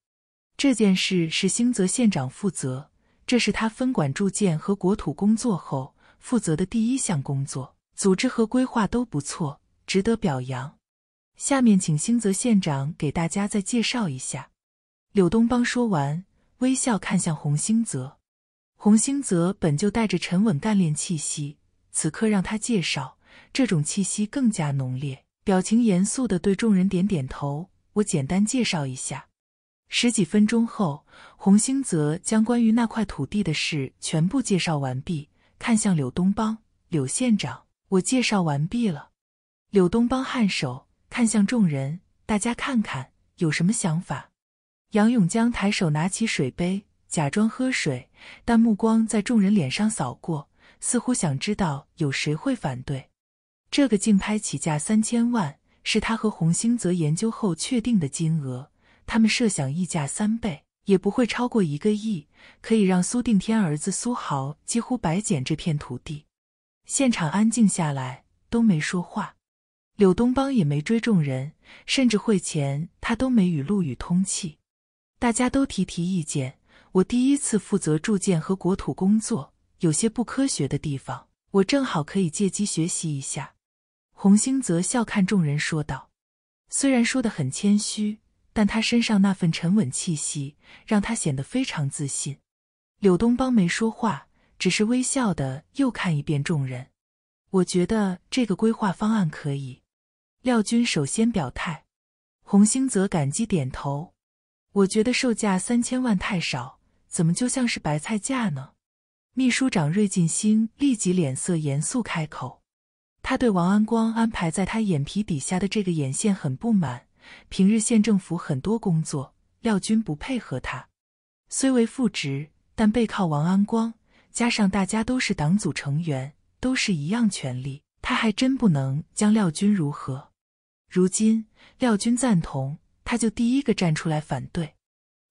这件事是星泽县长负责，这是他分管住建和国土工作后负责的第一项工作，组织和规划都不错，值得表扬。下面请星泽县长给大家再介绍一下。柳东邦说完，微笑看向洪兴泽。洪兴泽本就带着沉稳干练气息，此刻让他介绍，这种气息更加浓烈。表情严肃的对众人点点头：“我简单介绍一下。”十几分钟后，洪兴泽将关于那块土地的事全部介绍完毕，看向柳东邦、柳县长：“我介绍完毕了。”柳东邦颔首，看向众人：“大家看看有什么想法？”杨永江抬手拿起水杯，假装喝水，但目光在众人脸上扫过，似乎想知道有谁会反对。这个竞拍起价三千万，是他和洪兴泽研究后确定的金额。他们设想溢价三倍也不会超过一个亿，可以让苏定天儿子苏豪几乎白捡这片土地。现场安静下来，都没说话。柳东邦也没追众人，甚至会前他都没与陆羽通气。大家都提提意见。我第一次负责住建和国土工作，有些不科学的地方，我正好可以借机学习一下。洪兴则笑看众人说道：“虽然说的很谦虚。”但他身上那份沉稳气息，让他显得非常自信。柳东邦没说话，只是微笑的又看一遍众人。我觉得这个规划方案可以。廖军首先表态，洪兴则感激点头。我觉得售价三千万太少，怎么就像是白菜价呢？秘书长瑞进兴立即脸色严肃开口，他对王安光安排在他眼皮底下的这个眼线很不满。平日县政府很多工作，廖军不配合他。虽为副职，但背靠王安光，加上大家都是党组成员，都是一样权力，他还真不能将廖军如何。如今廖军赞同，他就第一个站出来反对。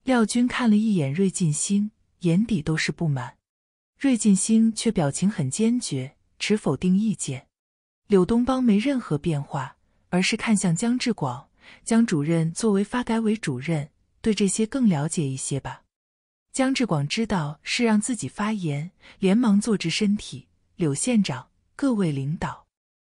廖军看了一眼芮晋兴，眼底都是不满。芮晋兴却表情很坚决，持否定意见。柳东邦没任何变化，而是看向江志广。江主任作为发改委主任，对这些更了解一些吧。江志广知道是让自己发言，连忙坐直身体。柳县长，各位领导，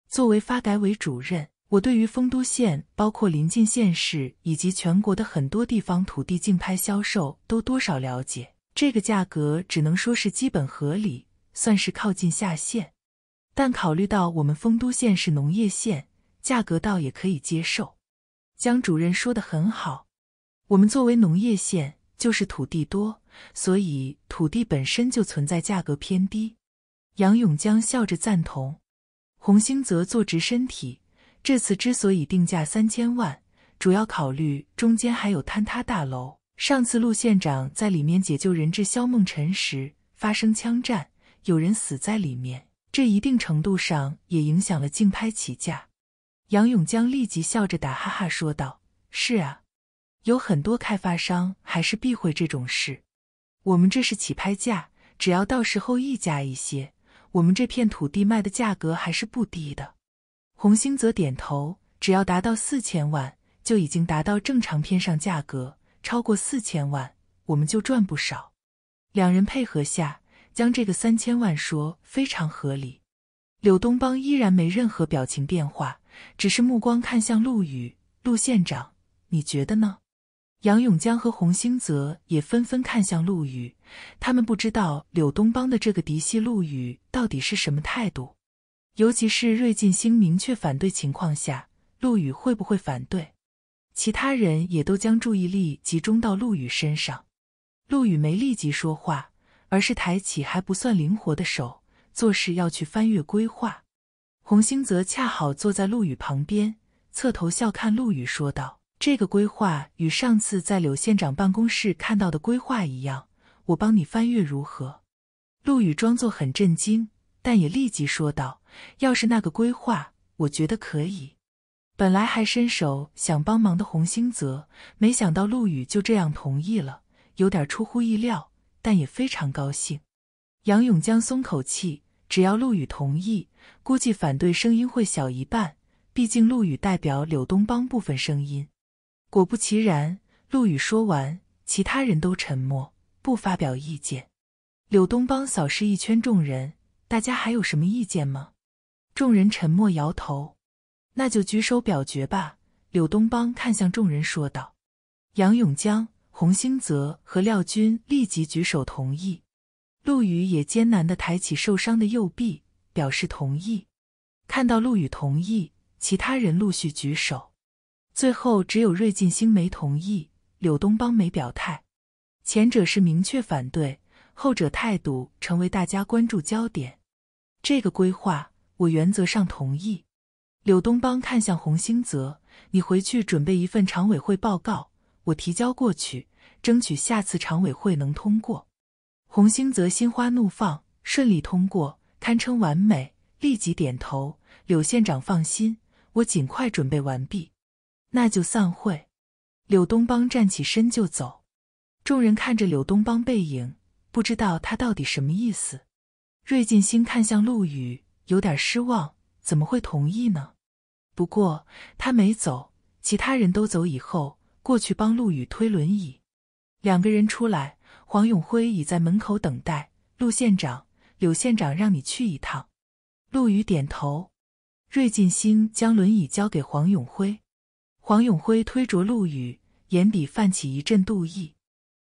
作为发改委主任，我对于丰都县，包括临近县市以及全国的很多地方土地竞拍销售都多少了解。这个价格只能说是基本合理，算是靠近下限。但考虑到我们丰都县是农业县，价格倒也可以接受。江主任说的很好，我们作为农业县，就是土地多，所以土地本身就存在价格偏低。杨永江笑着赞同。洪兴则坐直身体，这次之所以定价三千万，主要考虑中间还有坍塌大楼，上次陆县长在里面解救人质肖梦辰时发生枪战，有人死在里面，这一定程度上也影响了竞拍起价。杨永江立即笑着打哈哈说道：“是啊，有很多开发商还是避讳这种事。我们这是起拍价，只要到时候溢价一些，我们这片土地卖的价格还是不低的。”洪兴则点头：“只要达到四千万，就已经达到正常片上价格。超过四千万，我们就赚不少。”两人配合下，将这个三千万说非常合理。柳东邦依然没任何表情变化。只是目光看向陆羽，陆县长，你觉得呢？杨永江和洪兴泽也纷纷看向陆羽，他们不知道柳东邦的这个嫡系陆羽到底是什么态度，尤其是瑞晋兴明确反对情况下，陆羽会不会反对？其他人也都将注意力集中到陆羽身上。陆羽没立即说话，而是抬起还不算灵活的手，做事要去翻阅规划。洪兴泽恰好坐在陆羽旁边，侧头笑看陆羽说道：“这个规划与上次在柳县长办公室看到的规划一样，我帮你翻阅如何？”陆羽装作很震惊，但也立即说道：“要是那个规划，我觉得可以。”本来还伸手想帮忙的洪兴泽，没想到陆羽就这样同意了，有点出乎意料，但也非常高兴。杨永江松口气。只要陆羽同意，估计反对声音会小一半。毕竟陆羽代表柳东邦部分声音。果不其然，陆羽说完，其他人都沉默，不发表意见。柳东邦扫视一圈众人：“大家还有什么意见吗？”众人沉默，摇头。那就举手表决吧。柳东邦看向众人说道：“杨永江、洪兴泽和廖军立即举手同意。”陆羽也艰难地抬起受伤的右臂，表示同意。看到陆羽同意，其他人陆续举手。最后，只有瑞晋星没同意，柳东邦没表态。前者是明确反对，后者态度成为大家关注焦点。这个规划我原则上同意。柳东邦看向洪兴泽：“你回去准备一份常委会报告，我提交过去，争取下次常委会能通过。”红星则心花怒放，顺利通过，堪称完美，立即点头。柳县长放心，我尽快准备完毕。那就散会。柳东邦站起身就走，众人看着柳东邦背影，不知道他到底什么意思。瑞进兴看向陆羽，有点失望，怎么会同意呢？不过他没走，其他人都走以后，过去帮陆羽推轮椅。两个人出来。黄永辉已在门口等待。陆县长、柳县长让你去一趟。陆羽点头。瑞进兴将轮椅交给黄永辉。黄永辉推着陆羽，眼底泛起一阵妒意。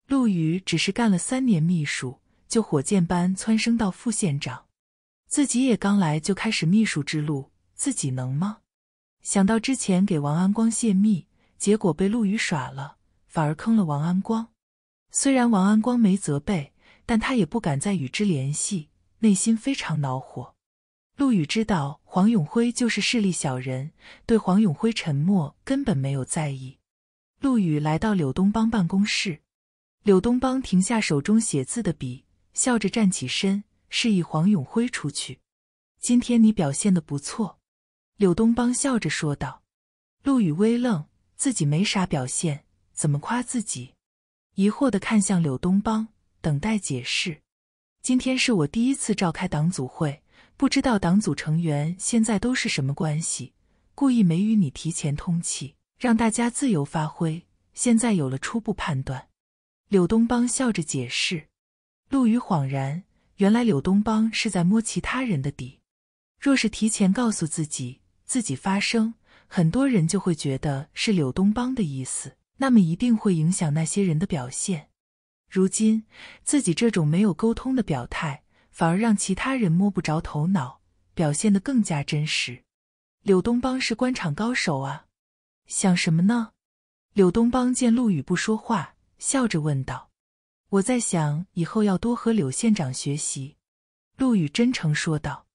陆羽只是干了三年秘书，就火箭般蹿升到副县长，自己也刚来就开始秘书之路，自己能吗？想到之前给王安光泄密，结果被陆羽耍了，反而坑了王安光。虽然王安光没责备，但他也不敢再与之联系，内心非常恼火。陆羽知道黄永辉就是势利小人，对黄永辉沉默根本没有在意。陆羽来到柳东邦办公室，柳东邦停下手中写字的笔，笑着站起身，示意黄永辉出去。今天你表现的不错，柳东邦笑着说道。陆羽微愣，自己没啥表现，怎么夸自己？疑惑的看向柳东邦，等待解释。今天是我第一次召开党组会，不知道党组成员现在都是什么关系，故意没与你提前通气，让大家自由发挥。现在有了初步判断。柳东邦笑着解释。陆羽恍然，原来柳东邦是在摸其他人的底。若是提前告诉自己，自己发声，很多人就会觉得是柳东邦的意思。那么一定会影响那些人的表现。如今自己这种没有沟通的表态，反而让其他人摸不着头脑，表现的更加真实。柳东邦是官场高手啊，想什么呢？柳东邦见陆羽不说话，笑着问道：“我在想，以后要多和柳县长学习。”陆羽真诚说道：“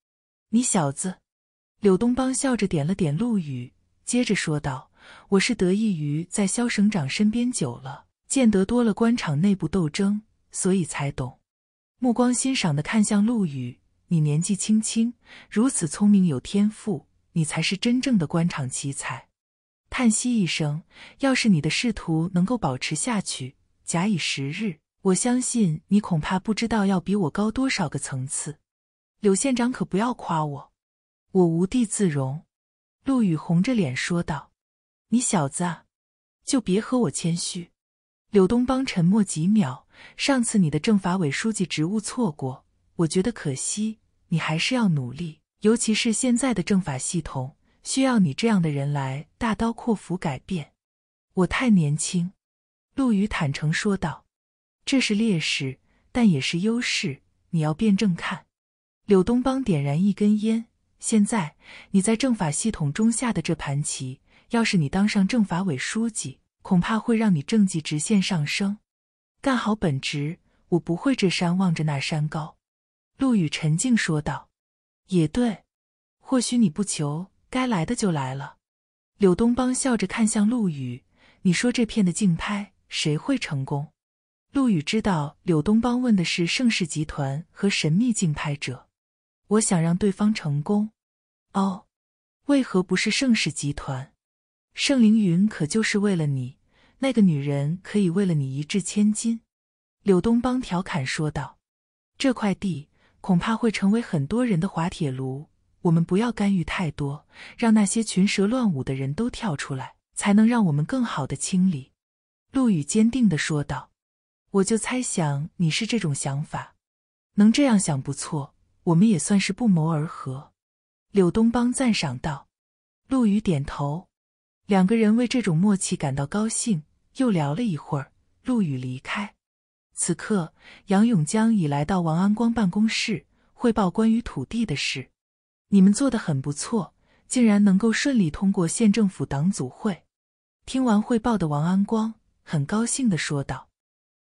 你小子。”柳东邦笑着点了点陆羽，接着说道。我是得益于在萧省长身边久了，见得多了官场内部斗争，所以才懂。目光欣赏的看向陆羽：“你年纪轻轻，如此聪明有天赋，你才是真正的官场奇才。”叹息一声：“要是你的仕途能够保持下去，假以时日，我相信你恐怕不知道要比我高多少个层次。”柳县长可不要夸我，我无地自容。”陆羽红着脸说道。你小子啊，就别和我谦虚。柳东邦沉默几秒，上次你的政法委书记职务错过，我觉得可惜，你还是要努力，尤其是现在的政法系统需要你这样的人来大刀阔斧改变。我太年轻，陆羽坦诚说道：“这是劣势，但也是优势，你要辩证看。”柳东邦点燃一根烟，现在你在政法系统中下的这盘棋。要是你当上政法委书记，恐怕会让你政绩直线上升。干好本职，我不会这山望着那山高。”陆羽沉静说道。“也对，或许你不求，该来的就来了。”柳东邦笑着看向陆羽，“你说这片的竞拍，谁会成功？”陆羽知道柳东邦问的是盛世集团和神秘竞拍者。我想让对方成功。哦，为何不是盛世集团？盛凌云可就是为了你，那个女人可以为了你一掷千金。”柳东邦调侃说道，“这块地恐怕会成为很多人的滑铁卢，我们不要干预太多，让那些群蛇乱舞的人都跳出来，才能让我们更好的清理。”陆羽坚定地说道，“我就猜想你是这种想法，能这样想不错，我们也算是不谋而合。”柳东邦赞赏道。陆羽点头。两个人为这种默契感到高兴，又聊了一会儿。陆羽离开。此刻，杨永江已来到王安光办公室，汇报关于土地的事。你们做的很不错，竟然能够顺利通过县政府党组会。听完汇报的王安光很高兴地说道：“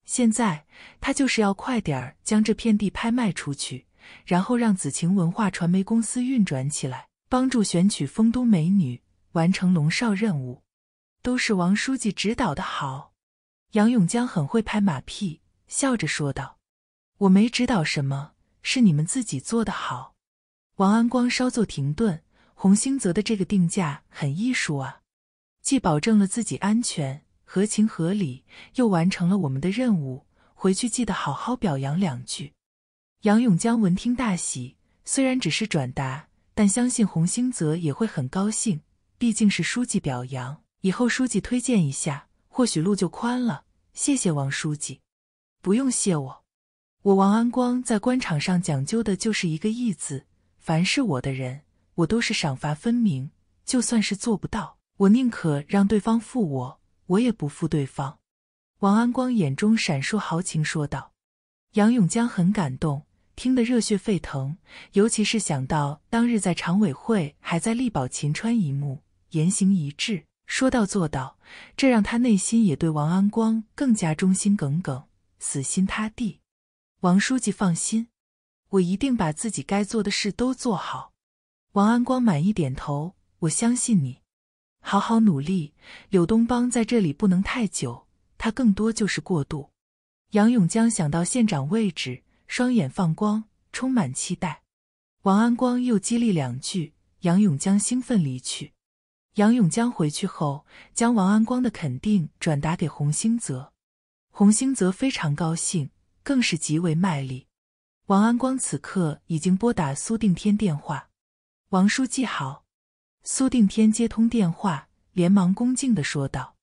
现在他就是要快点将这片地拍卖出去，然后让子晴文化传媒公司运转起来，帮助选取丰都美女。”完成龙少任务，都是王书记指导的好。杨永江很会拍马屁，笑着说道：“我没指导什么，是你们自己做的好。”王安光稍作停顿：“洪兴泽的这个定价很艺术啊，既保证了自己安全，合情合理，又完成了我们的任务。回去记得好好表扬两句。”杨永江闻听大喜，虽然只是转达，但相信洪兴泽也会很高兴。毕竟是书记表扬，以后书记推荐一下，或许路就宽了。谢谢王书记，不用谢我。我王安光在官场上讲究的就是一个义字，凡是我的人，我都是赏罚分明。就算是做不到，我宁可让对方负我，我也不负对方。王安光眼中闪烁豪情，说道：“杨永江很感动，听得热血沸腾，尤其是想到当日在常委会还在力保秦川一幕。”言行一致，说到做到，这让他内心也对王安光更加忠心耿耿，死心塌地。王书记放心，我一定把自己该做的事都做好。王安光满意点头，我相信你，好好努力。柳东邦在这里不能太久，他更多就是过渡。杨永江想到县长位置，双眼放光，充满期待。王安光又激励两句，杨永江兴奋离去。杨永江回去后，将王安光的肯定转达给洪兴泽，洪兴泽非常高兴，更是极为卖力。王安光此刻已经拨打苏定天电话：“王书记好。”苏定天接通电话，连忙恭敬的说道：“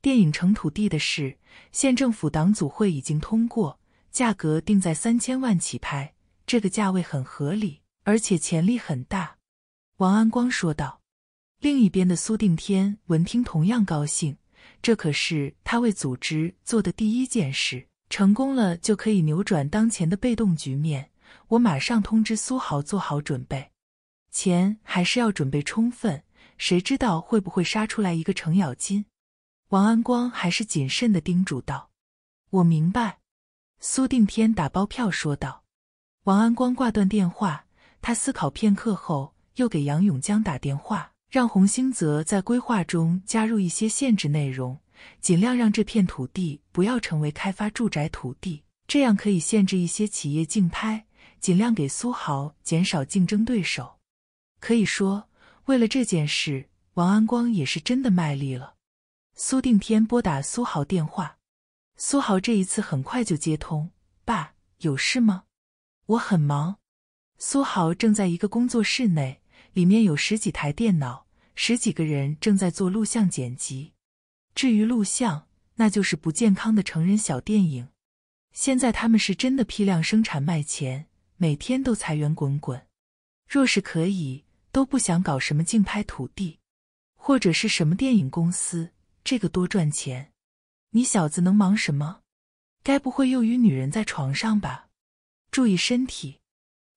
电影城土地的事，县政府党组会已经通过，价格定在三千万起拍，这个价位很合理，而且潜力很大。”王安光说道。另一边的苏定天闻听同样高兴，这可是他为组织做的第一件事，成功了就可以扭转当前的被动局面。我马上通知苏豪做好准备，钱还是要准备充分，谁知道会不会杀出来一个程咬金？王安光还是谨慎的叮嘱道。我明白，苏定天打包票说道。王安光挂断电话，他思考片刻后，又给杨永江打电话。让洪兴泽在规划中加入一些限制内容，尽量让这片土地不要成为开发住宅土地，这样可以限制一些企业竞拍，尽量给苏豪减少竞争对手。可以说，为了这件事，王安光也是真的卖力了。苏定天拨打苏豪电话，苏豪这一次很快就接通：“爸，有事吗？我很忙。”苏豪正在一个工作室内。里面有十几台电脑，十几个人正在做录像剪辑。至于录像，那就是不健康的成人小电影。现在他们是真的批量生产卖钱，每天都财源滚滚。若是可以，都不想搞什么竞拍土地，或者是什么电影公司，这个多赚钱。你小子能忙什么？该不会又与女人在床上吧？注意身体。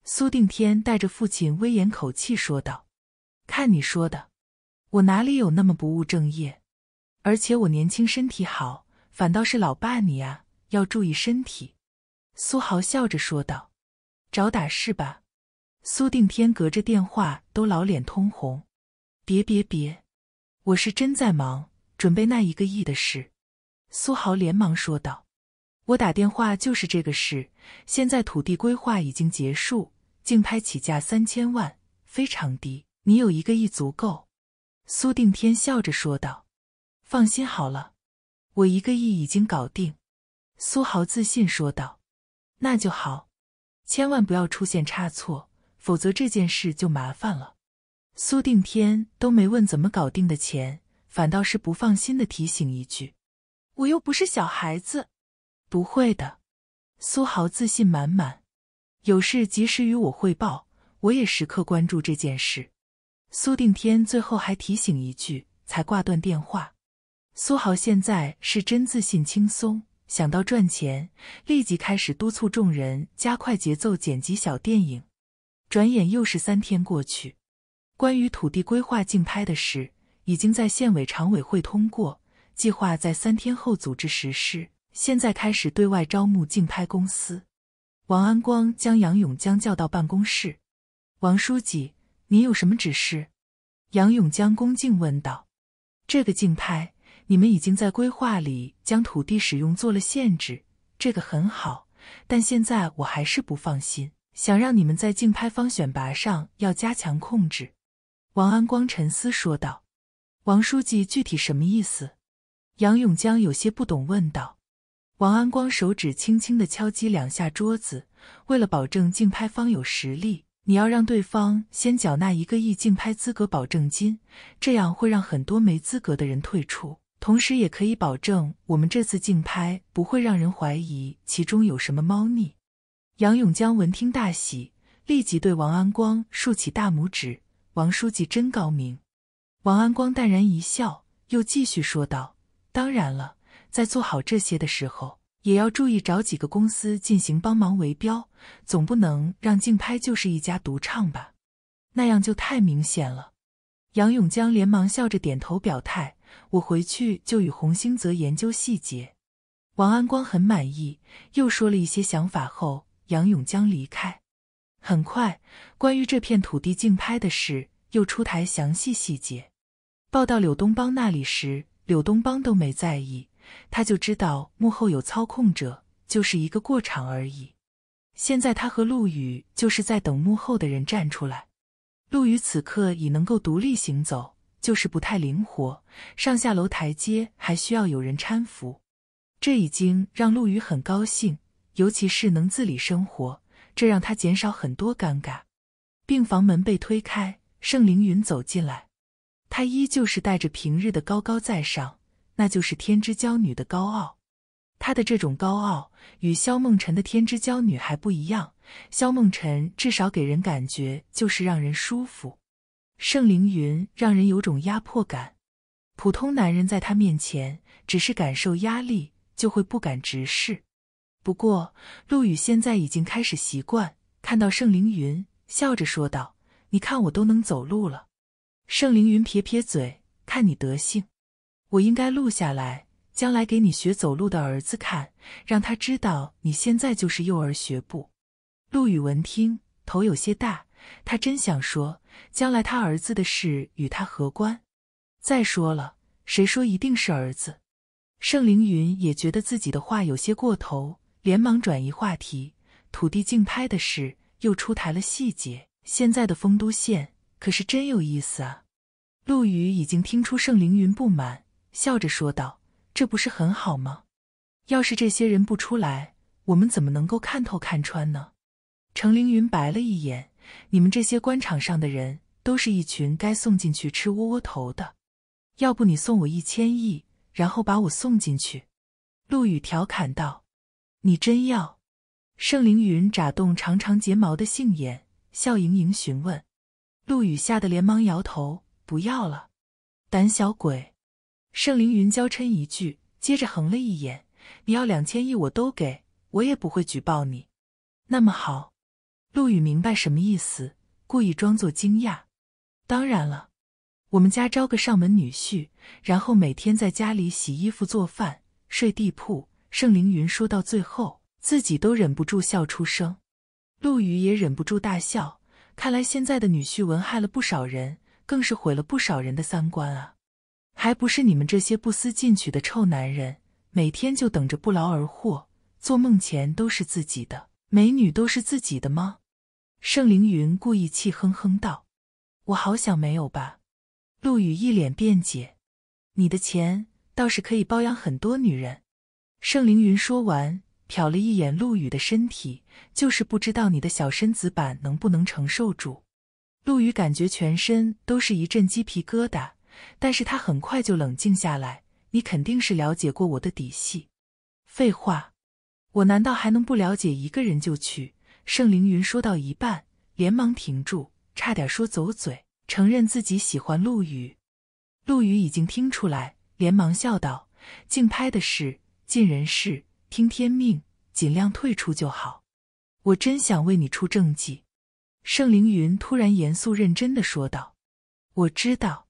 苏定天带着父亲威严口气说道：“看你说的，我哪里有那么不务正业？而且我年轻身体好，反倒是老爸你呀，要注意身体。”苏豪笑着说道：“找打是吧？”苏定天隔着电话都老脸通红：“别别别，我是真在忙，准备那一个亿的事。”苏豪连忙说道：“我打电话就是这个事，现在土地规划已经结束。”竞拍起价三千万，非常低。你有一个亿足够。”苏定天笑着说道，“放心好了，我一个亿已经搞定。”苏豪自信说道，“那就好，千万不要出现差错，否则这件事就麻烦了。”苏定天都没问怎么搞定的钱，反倒是不放心的提醒一句：“我又不是小孩子，不会的。”苏豪自信满满。有事及时与我汇报，我也时刻关注这件事。苏定天最后还提醒一句，才挂断电话。苏豪现在是真自信轻松，想到赚钱，立即开始督促众人加快节奏剪辑小电影。转眼又是三天过去，关于土地规划竞拍的事已经在县委常委会通过，计划在三天后组织实施。现在开始对外招募竞拍公司。王安光将杨永江叫到办公室。“王书记，你有什么指示？”杨永江恭敬问道。“这个竞拍，你们已经在规划里将土地使用做了限制，这个很好。但现在我还是不放心，想让你们在竞拍方选拔上要加强控制。”王安光沉思说道。“王书记，具体什么意思？”杨永江有些不懂问道。王安光手指轻轻的敲击两下桌子，为了保证竞拍方有实力，你要让对方先缴纳一个亿竞拍资格保证金，这样会让很多没资格的人退出，同时也可以保证我们这次竞拍不会让人怀疑其中有什么猫腻。杨永江闻听大喜，立即对王安光竖起大拇指：“王书记真高明。”王安光淡然一笑，又继续说道：“当然了。”在做好这些的时候，也要注意找几个公司进行帮忙围标，总不能让竞拍就是一家独唱吧？那样就太明显了。杨永江连忙笑着点头表态：“我回去就与洪兴泽研究细节。”王安光很满意，又说了一些想法后，杨永江离开。很快，关于这片土地竞拍的事又出台详细细节，报到柳东邦那里时，柳东邦都没在意。他就知道幕后有操控者，就是一个过场而已。现在他和陆羽就是在等幕后的人站出来。陆羽此刻已能够独立行走，就是不太灵活，上下楼台阶还需要有人搀扶。这已经让陆羽很高兴，尤其是能自理生活，这让他减少很多尴尬。病房门被推开，盛凌云走进来，他依旧是带着平日的高高在上。那就是天之骄女的高傲，她的这种高傲与萧梦辰的天之骄女还不一样。萧梦辰至少给人感觉就是让人舒服，盛凌云让人有种压迫感。普通男人在她面前只是感受压力，就会不敢直视。不过陆羽现在已经开始习惯，看到盛凌云笑着说道：“你看我都能走路了。”盛凌云撇撇嘴：“看你德性。”我应该录下来，将来给你学走路的儿子看，让他知道你现在就是幼儿学步。陆羽闻听，头有些大，他真想说，将来他儿子的事与他何关？再说了，谁说一定是儿子？盛凌云也觉得自己的话有些过头，连忙转移话题。土地竞拍的事又出台了细节，现在的丰都县可是真有意思啊。陆羽已经听出盛凌云不满。笑着说道：“这不是很好吗？要是这些人不出来，我们怎么能够看透看穿呢？”程凌云白了一眼：“你们这些官场上的人，都是一群该送进去吃窝窝头的。要不你送我一千亿，然后把我送进去？”陆羽调侃道：“你真要？”盛凌云眨动长长睫毛的杏眼，笑盈盈询问。陆羽吓得连忙摇头：“不要了，胆小鬼。”盛凌云娇嗔一句，接着横了一眼：“你要两千亿，我都给，我也不会举报你。”那么好，陆羽明白什么意思，故意装作惊讶：“当然了，我们家招个上门女婿，然后每天在家里洗衣服、做饭、睡地铺。”盛凌云说到最后，自己都忍不住笑出声，陆羽也忍不住大笑。看来现在的女婿文害了不少人，更是毁了不少人的三观啊。还不是你们这些不思进取的臭男人，每天就等着不劳而获，做梦钱都是自己的，美女都是自己的吗？盛凌云故意气哼哼道：“我好想没有吧？”陆羽一脸辩解：“你的钱倒是可以包养很多女人。”盛凌云说完，瞟了一眼陆羽的身体，就是不知道你的小身子板能不能承受住。陆羽感觉全身都是一阵鸡皮疙瘩。但是他很快就冷静下来。你肯定是了解过我的底细。废话，我难道还能不了解一个人就去？盛凌云说到一半，连忙停住，差点说走嘴，承认自己喜欢陆羽。陆羽已经听出来，连忙笑道：“竞拍的事，尽人事，听天命，尽量退出就好。”我真想为你出政绩。”盛凌云突然严肃认真的说道：“我知道。”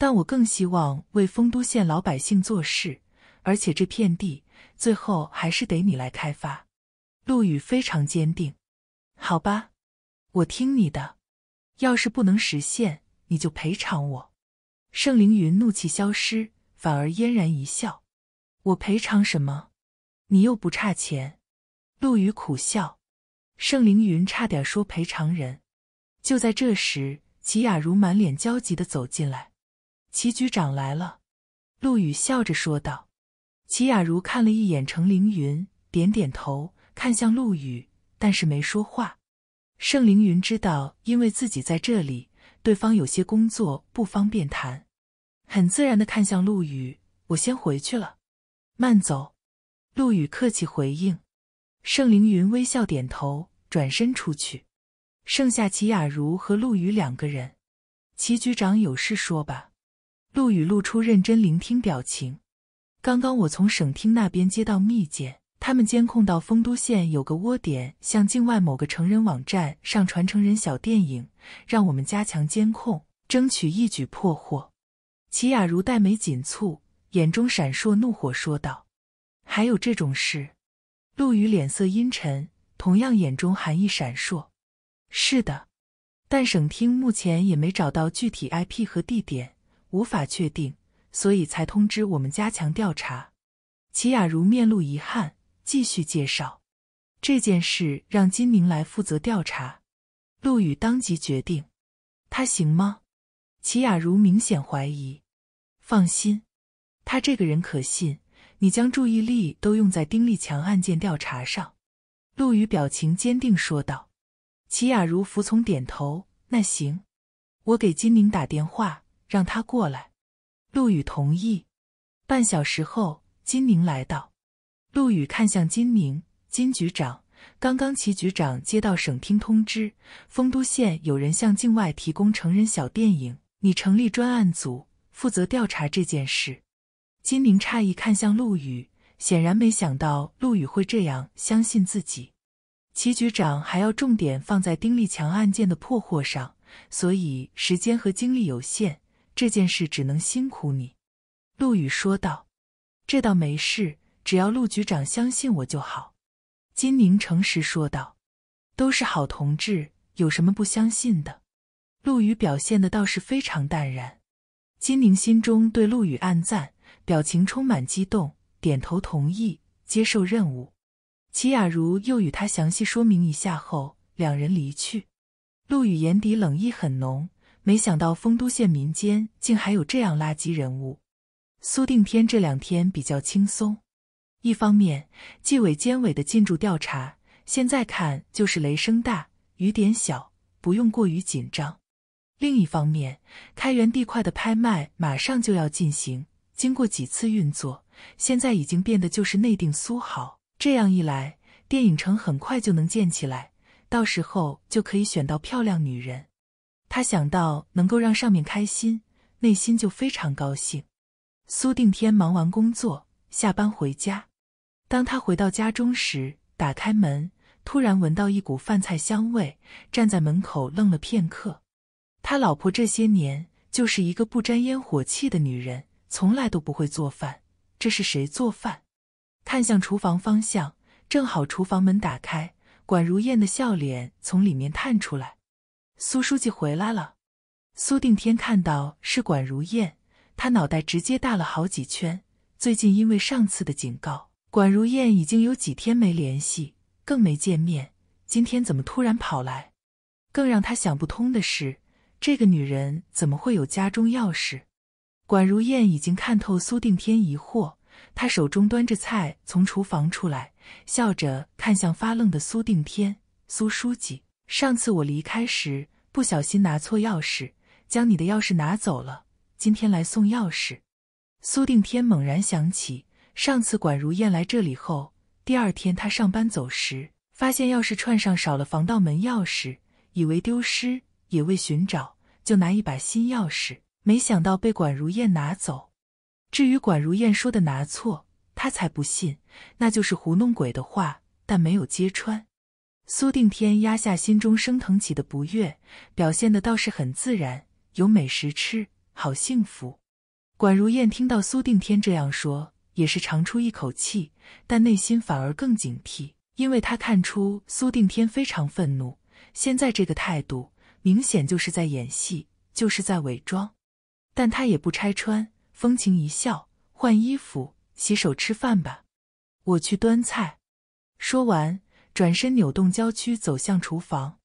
但我更希望为丰都县老百姓做事，而且这片地最后还是得你来开发。陆羽非常坚定。好吧，我听你的。要是不能实现，你就赔偿我。盛凌云怒气消失，反而嫣然一笑。我赔偿什么？你又不差钱。陆羽苦笑。盛凌云差点说赔偿人。就在这时，齐雅茹满脸焦急地走进来。齐局长来了，陆羽笑着说道。齐雅茹看了一眼程凌云，点点头，看向陆羽，但是没说话。盛凌云知道，因为自己在这里，对方有些工作不方便谈，很自然的看向陆羽：“我先回去了，慢走。”陆羽客气回应。盛凌云微笑点头，转身出去，剩下齐雅茹和陆羽两个人。齐局长有事说吧。陆羽露出认真聆听表情。刚刚我从省厅那边接到密件，他们监控到丰都县有个窝点，向境外某个成人网站上传成人小电影，让我们加强监控，争取一举破获。齐雅茹黛眉紧蹙，眼中闪烁怒火，说道：“还有这种事？”陆羽脸色阴沉，同样眼中寒意闪烁。“是的，但省厅目前也没找到具体 IP 和地点。”无法确定，所以才通知我们加强调查。齐雅茹面露遗憾，继续介绍这件事，让金宁来负责调查。陆羽当即决定，他行吗？齐雅茹明显怀疑。放心，他这个人可信。你将注意力都用在丁立强案件调查上。陆羽表情坚定说道。齐雅茹服从点头，那行，我给金宁打电话。让他过来。陆羽同意。半小时后，金宁来到。陆羽看向金宁，金局长刚刚齐局长接到省厅通知，丰都县有人向境外提供成人小电影，你成立专案组负责调查这件事。金宁诧异看向陆羽，显然没想到陆羽会这样相信自己。齐局长还要重点放在丁立强案件的破获上，所以时间和精力有限。这件事只能辛苦你。”陆羽说道，“这倒没事，只要陆局长相信我就好。”金宁诚实说道，“都是好同志，有什么不相信的？”陆羽表现的倒是非常淡然。金宁心中对陆羽暗赞，表情充满激动，点头同意接受任务。齐雅茹又与他详细说明一下后，两人离去。陆羽眼底冷意很浓。没想到丰都县民间竟还有这样垃圾人物。苏定天这两天比较轻松，一方面纪委监委的进驻调查，现在看就是雷声大雨点小，不用过于紧张；另一方面，开源地块的拍卖马上就要进行，经过几次运作，现在已经变得就是内定苏豪，这样一来，电影城很快就能建起来，到时候就可以选到漂亮女人。他想到能够让上面开心，内心就非常高兴。苏定天忙完工作，下班回家。当他回到家中时，打开门，突然闻到一股饭菜香味，站在门口愣了片刻。他老婆这些年就是一个不沾烟火气的女人，从来都不会做饭。这是谁做饭？看向厨房方向，正好厨房门打开，管如燕的笑脸从里面探出来。苏书记回来了，苏定天看到是管如燕，他脑袋直接大了好几圈。最近因为上次的警告，管如燕已经有几天没联系，更没见面。今天怎么突然跑来？更让他想不通的是，这个女人怎么会有家中钥匙？管如燕已经看透苏定天疑惑，她手中端着菜从厨房出来，笑着看向发愣的苏定天，苏书记。上次我离开时不小心拿错钥匙，将你的钥匙拿走了。今天来送钥匙。苏定天猛然想起，上次管如燕来这里后，第二天他上班走时，发现钥匙串上少了防盗门钥匙，以为丢失也未寻找，就拿一把新钥匙。没想到被管如燕拿走。至于管如燕说的拿错，他才不信，那就是糊弄鬼的话，但没有揭穿。苏定天压下心中升腾起的不悦，表现的倒是很自然。有美食吃，好幸福。管如燕听到苏定天这样说，也是长出一口气，但内心反而更警惕，因为她看出苏定天非常愤怒。现在这个态度，明显就是在演戏，就是在伪装。但她也不拆穿，风情一笑，换衣服，洗手，吃饭吧。我去端菜。说完。转身扭动娇躯走向厨房，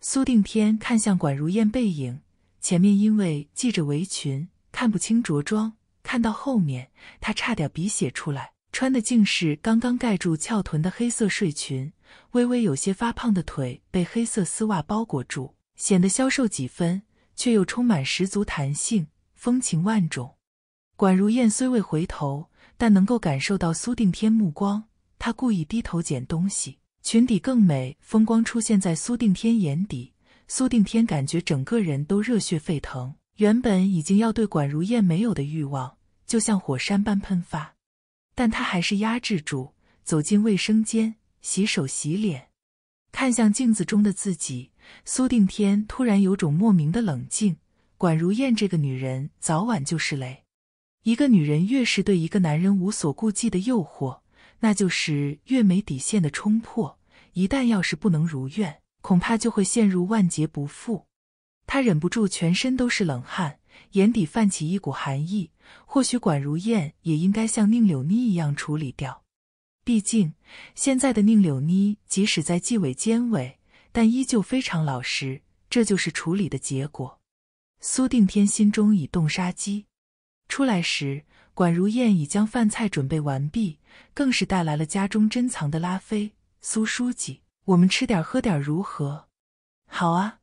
苏定天看向管如燕背影，前面因为系着围裙看不清着装，看到后面，他差点鼻血出来。穿的竟是刚刚盖住翘臀的黑色睡裙，微微有些发胖的腿被黑色丝袜包裹住，显得消瘦几分，却又充满十足弹性，风情万种。管如燕虽未回头，但能够感受到苏定天目光，她故意低头捡东西。裙底更美，风光出现在苏定天眼底。苏定天感觉整个人都热血沸腾，原本已经要对管如燕没有的欲望，就像火山般喷发，但他还是压制住，走进卫生间洗手洗脸，看向镜子中的自己。苏定天突然有种莫名的冷静。管如燕这个女人，早晚就是雷。一个女人越是对一个男人无所顾忌的诱惑。那就是越没底线的冲破，一旦要是不能如愿，恐怕就会陷入万劫不复。他忍不住，全身都是冷汗，眼底泛起一股寒意。或许管如燕也应该像宁柳妮一样处理掉，毕竟现在的宁柳妮即使在纪委监委，但依旧非常老实，这就是处理的结果。苏定天心中已动杀机，出来时。管如燕已将饭菜准备完毕，更是带来了家中珍藏的拉菲。苏书记，我们吃点喝点如何？好啊。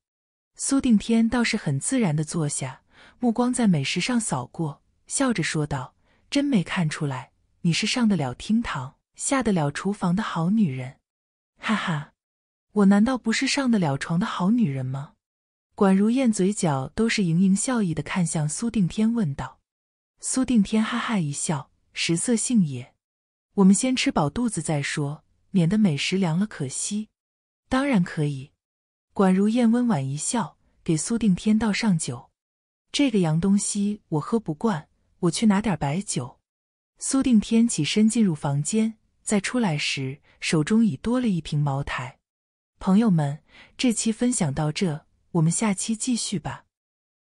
苏定天倒是很自然的坐下，目光在美食上扫过，笑着说道：“真没看出来，你是上得了厅堂、下得了厨房的好女人。”哈哈，我难道不是上得了床的好女人吗？管如燕嘴角都是盈盈笑意的看向苏定天，问道。苏定天哈哈一笑：“食色性也，我们先吃饱肚子再说，免得美食凉了可惜。当然可以。”管如燕温婉一笑，给苏定天倒上酒。这个洋东西我喝不惯，我去拿点白酒。苏定天起身进入房间，再出来时，手中已多了一瓶茅台。朋友们，这期分享到这，我们下期继续吧。